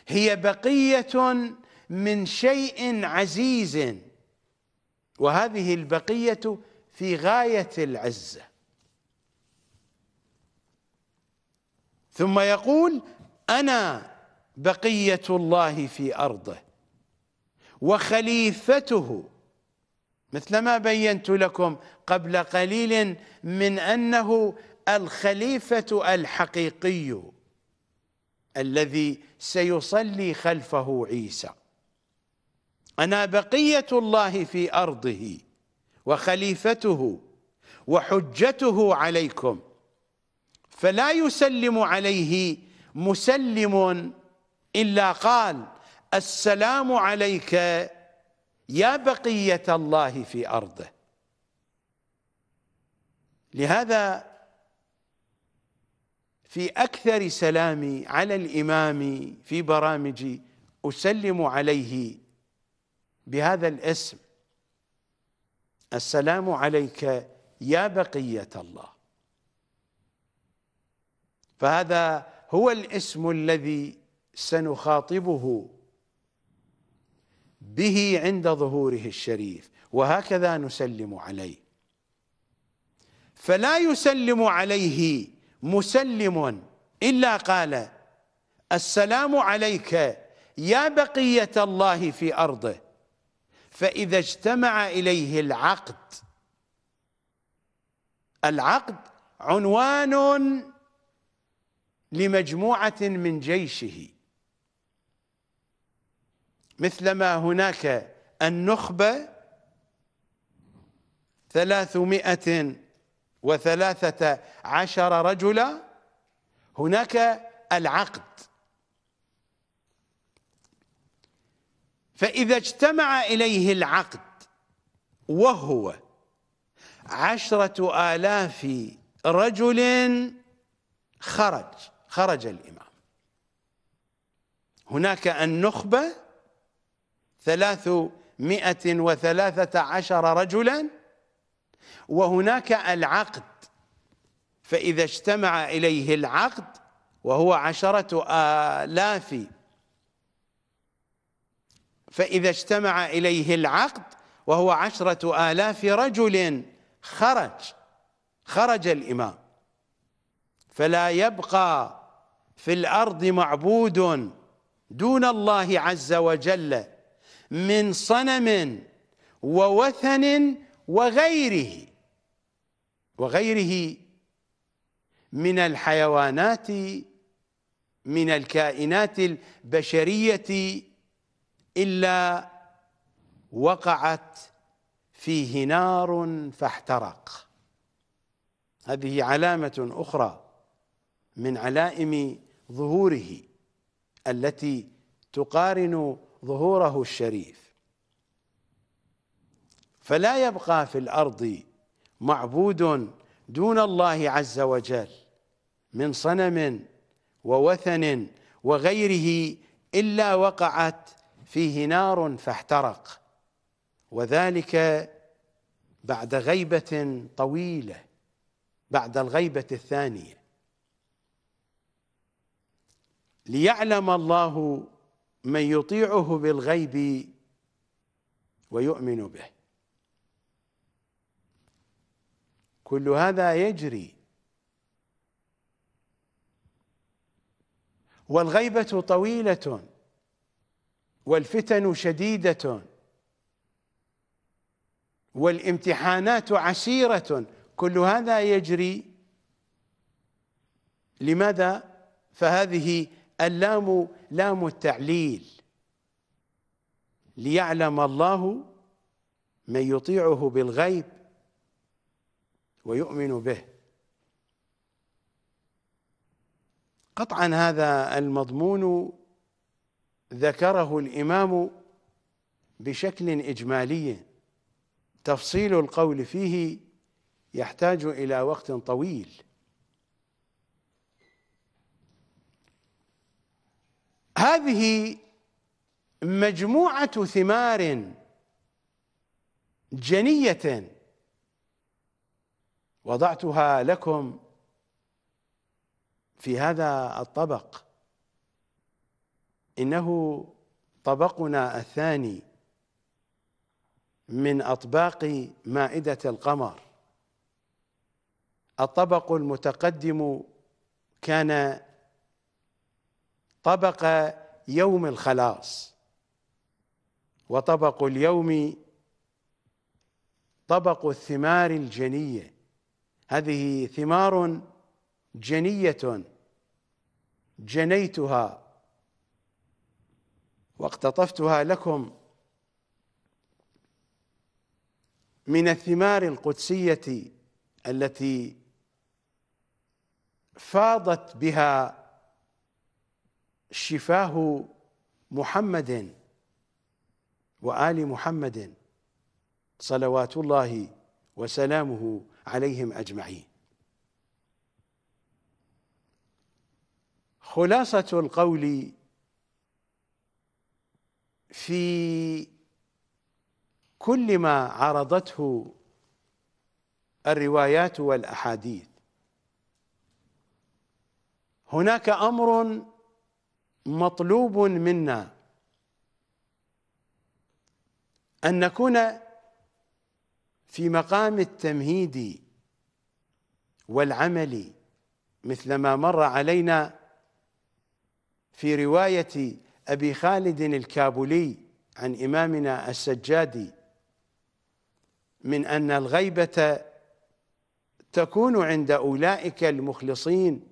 هي بقيه من شيء عزيز وهذه البقيه في غايه العزه ثم يقول انا بقيه الله في ارضه وخليفته مثل ما بينت لكم قبل قليل من انه الخليفه الحقيقي الذي سيصلي خلفه عيسى انا بقيه الله في ارضه وخليفته وحجته عليكم فلا يسلم عليه مسلم الا قال السلام عليك يا بقيه الله في ارضه لهذا في أكثر سلامي على الإمام في برامجي أسلم عليه بهذا الاسم السلام عليك يا بقية الله فهذا هو الاسم الذي سنخاطبه به عند ظهوره الشريف وهكذا نسلم عليه فلا يسلم عليه مسلم إلا قال السلام عليك يا بقية الله في أرضه فإذا اجتمع إليه العقد العقد عنوان لمجموعة من جيشه مثلما هناك النخبة ثلاثمائة وثلاثة عشر رجلا هناك العقد فإذا اجتمع إليه العقد وهو عشرة آلاف رجل خرج خرج الإمام هناك النخبة ثلاثمائة وثلاثة عشر رجلا وهناك العقد فإذا اجتمع إليه العقد وهو عشرة آلاف فإذا اجتمع إليه العقد وهو عشرة آلاف رجل خرج خرج الإمام فلا يبقى في الأرض معبود دون الله عز وجل من صنم ووثن وغيره وغيره من الحيوانات من الكائنات البشريه الا وقعت فيه نار فاحترق هذه علامه اخرى من علائم ظهوره التي تقارن ظهوره الشريف فلا يبقى في الارض معبود دون الله عز وجل من صنم ووثن وغيره الا وقعت فيه نار فاحترق وذلك بعد غيبه طويله بعد الغيبه الثانيه ليعلم الله من يطيعه بالغيب ويؤمن به كل هذا يجري والغيبة طويلة والفتن شديدة والامتحانات عسيرة كل هذا يجري لماذا فهذه اللام لام التعليل ليعلم الله من يطيعه بالغيب ويؤمن به قطعا هذا المضمون ذكره الامام بشكل اجمالي تفصيل القول فيه يحتاج الى وقت طويل هذه مجموعه ثمار جنيه وضعتها لكم في هذا الطبق انه طبقنا الثاني من اطباق مائده القمر الطبق المتقدم كان طبق يوم الخلاص وطبق اليوم طبق الثمار الجنيه هذه ثمار جنية جنيتها واقتطفتها لكم من الثمار القدسية التي فاضت بها شفاه محمد وآل محمد صلوات الله وسلامه عليهم اجمعين خلاصه القول في كل ما عرضته الروايات والاحاديث هناك امر مطلوب منا ان نكون في مقام التمهيد والعمل مثل ما مر علينا في رواية أبي خالد الكابولي عن إمامنا السجادي من أن الغيبة تكون عند أولئك المخلصين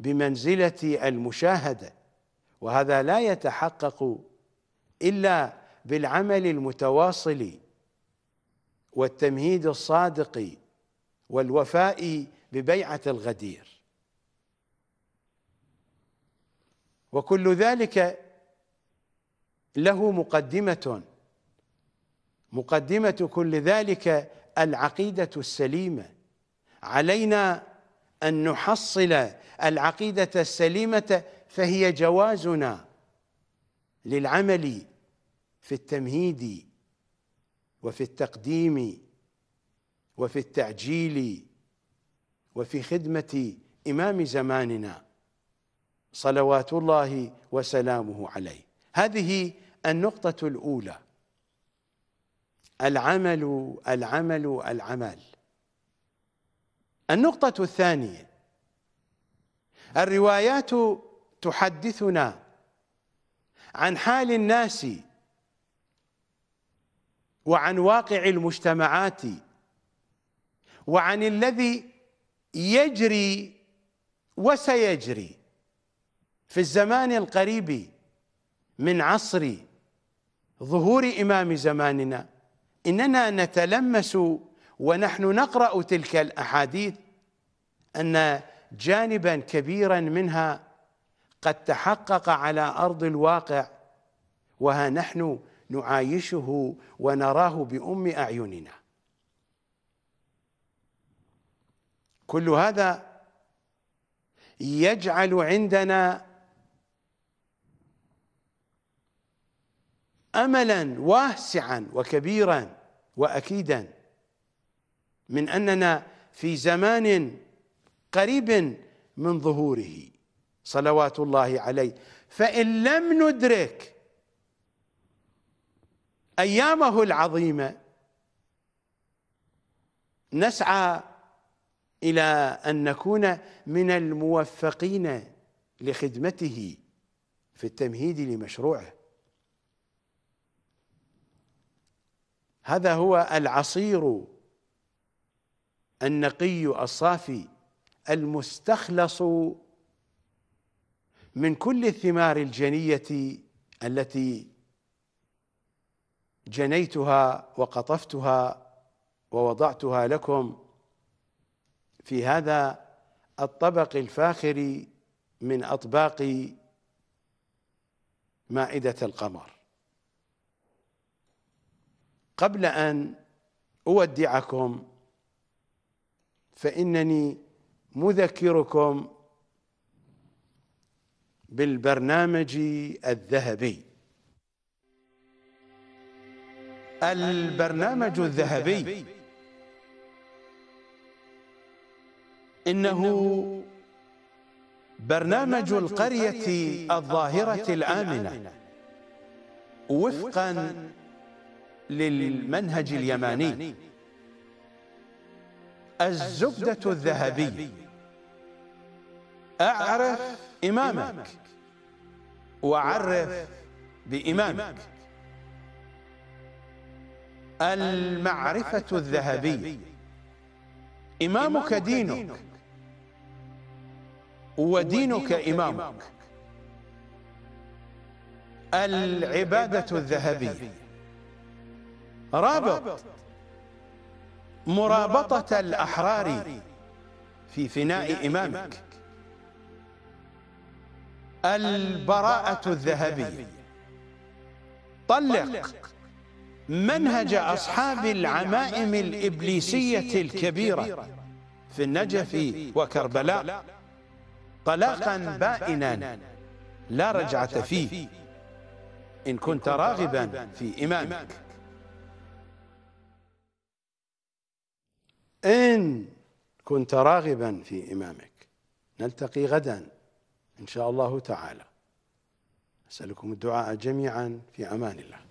بمنزلة المشاهدة وهذا لا يتحقق إلا بالعمل المتواصل والتمهيد الصادق والوفاء ببيعة الغدير وكل ذلك له مقدمة مقدمة كل ذلك العقيدة السليمة علينا أن نحصل العقيدة السليمة فهي جوازنا للعمل في التمهيد وفي التقديم وفي التعجيل وفي خدمة إمام زماننا صلوات الله وسلامه عليه هذه النقطة الأولى العمل العمل العمل النقطة الثانية الروايات تحدثنا عن حال الناس وعن واقع المجتمعات وعن الذي يجري وسيجري في الزمان القريب من عصر ظهور إمام زماننا إننا نتلمس ونحن نقرأ تلك الأحاديث أن جانبا كبيرا منها قد تحقق على أرض الواقع وها نحن نعايشه ونراه بأم أعيننا كل هذا يجعل عندنا املا واسعا وكبيرا واكيدا من اننا في زمان قريب من ظهوره صلوات الله عليه فان لم ندرك ايامه العظيمه نسعى الى ان نكون من الموفقين لخدمته في التمهيد لمشروعه هذا هو العصير النقي الصافي المستخلص من كل الثمار الجنيه التي جنيتها وقطفتها ووضعتها لكم في هذا الطبق الفاخر من اطباق مائده القمر قبل ان اودعكم فانني مذكركم بالبرنامج الذهبي البرنامج الذهبي إنه برنامج القرية الظاهرة الآمنة وفقا للمنهج اليماني الزبدة الذهبي أعرف إمامك وعرف بإمامك المعرفة الذهبية إمامك دينك ودينك إمامك العبادة الذهبية رابط مرابطة الأحرار في فناء إمامك البراءة الذهبية طلق منهج أصحاب العمائم الإبليسية الكبيرة في النجف وكربلاء طلاقا بائنا لا رجعة فيه إن كنت راغبا في إمامك إن كنت راغبا في إمامك نلتقي غدا إن شاء الله تعالى أسألكم الدعاء جميعا في أمان الله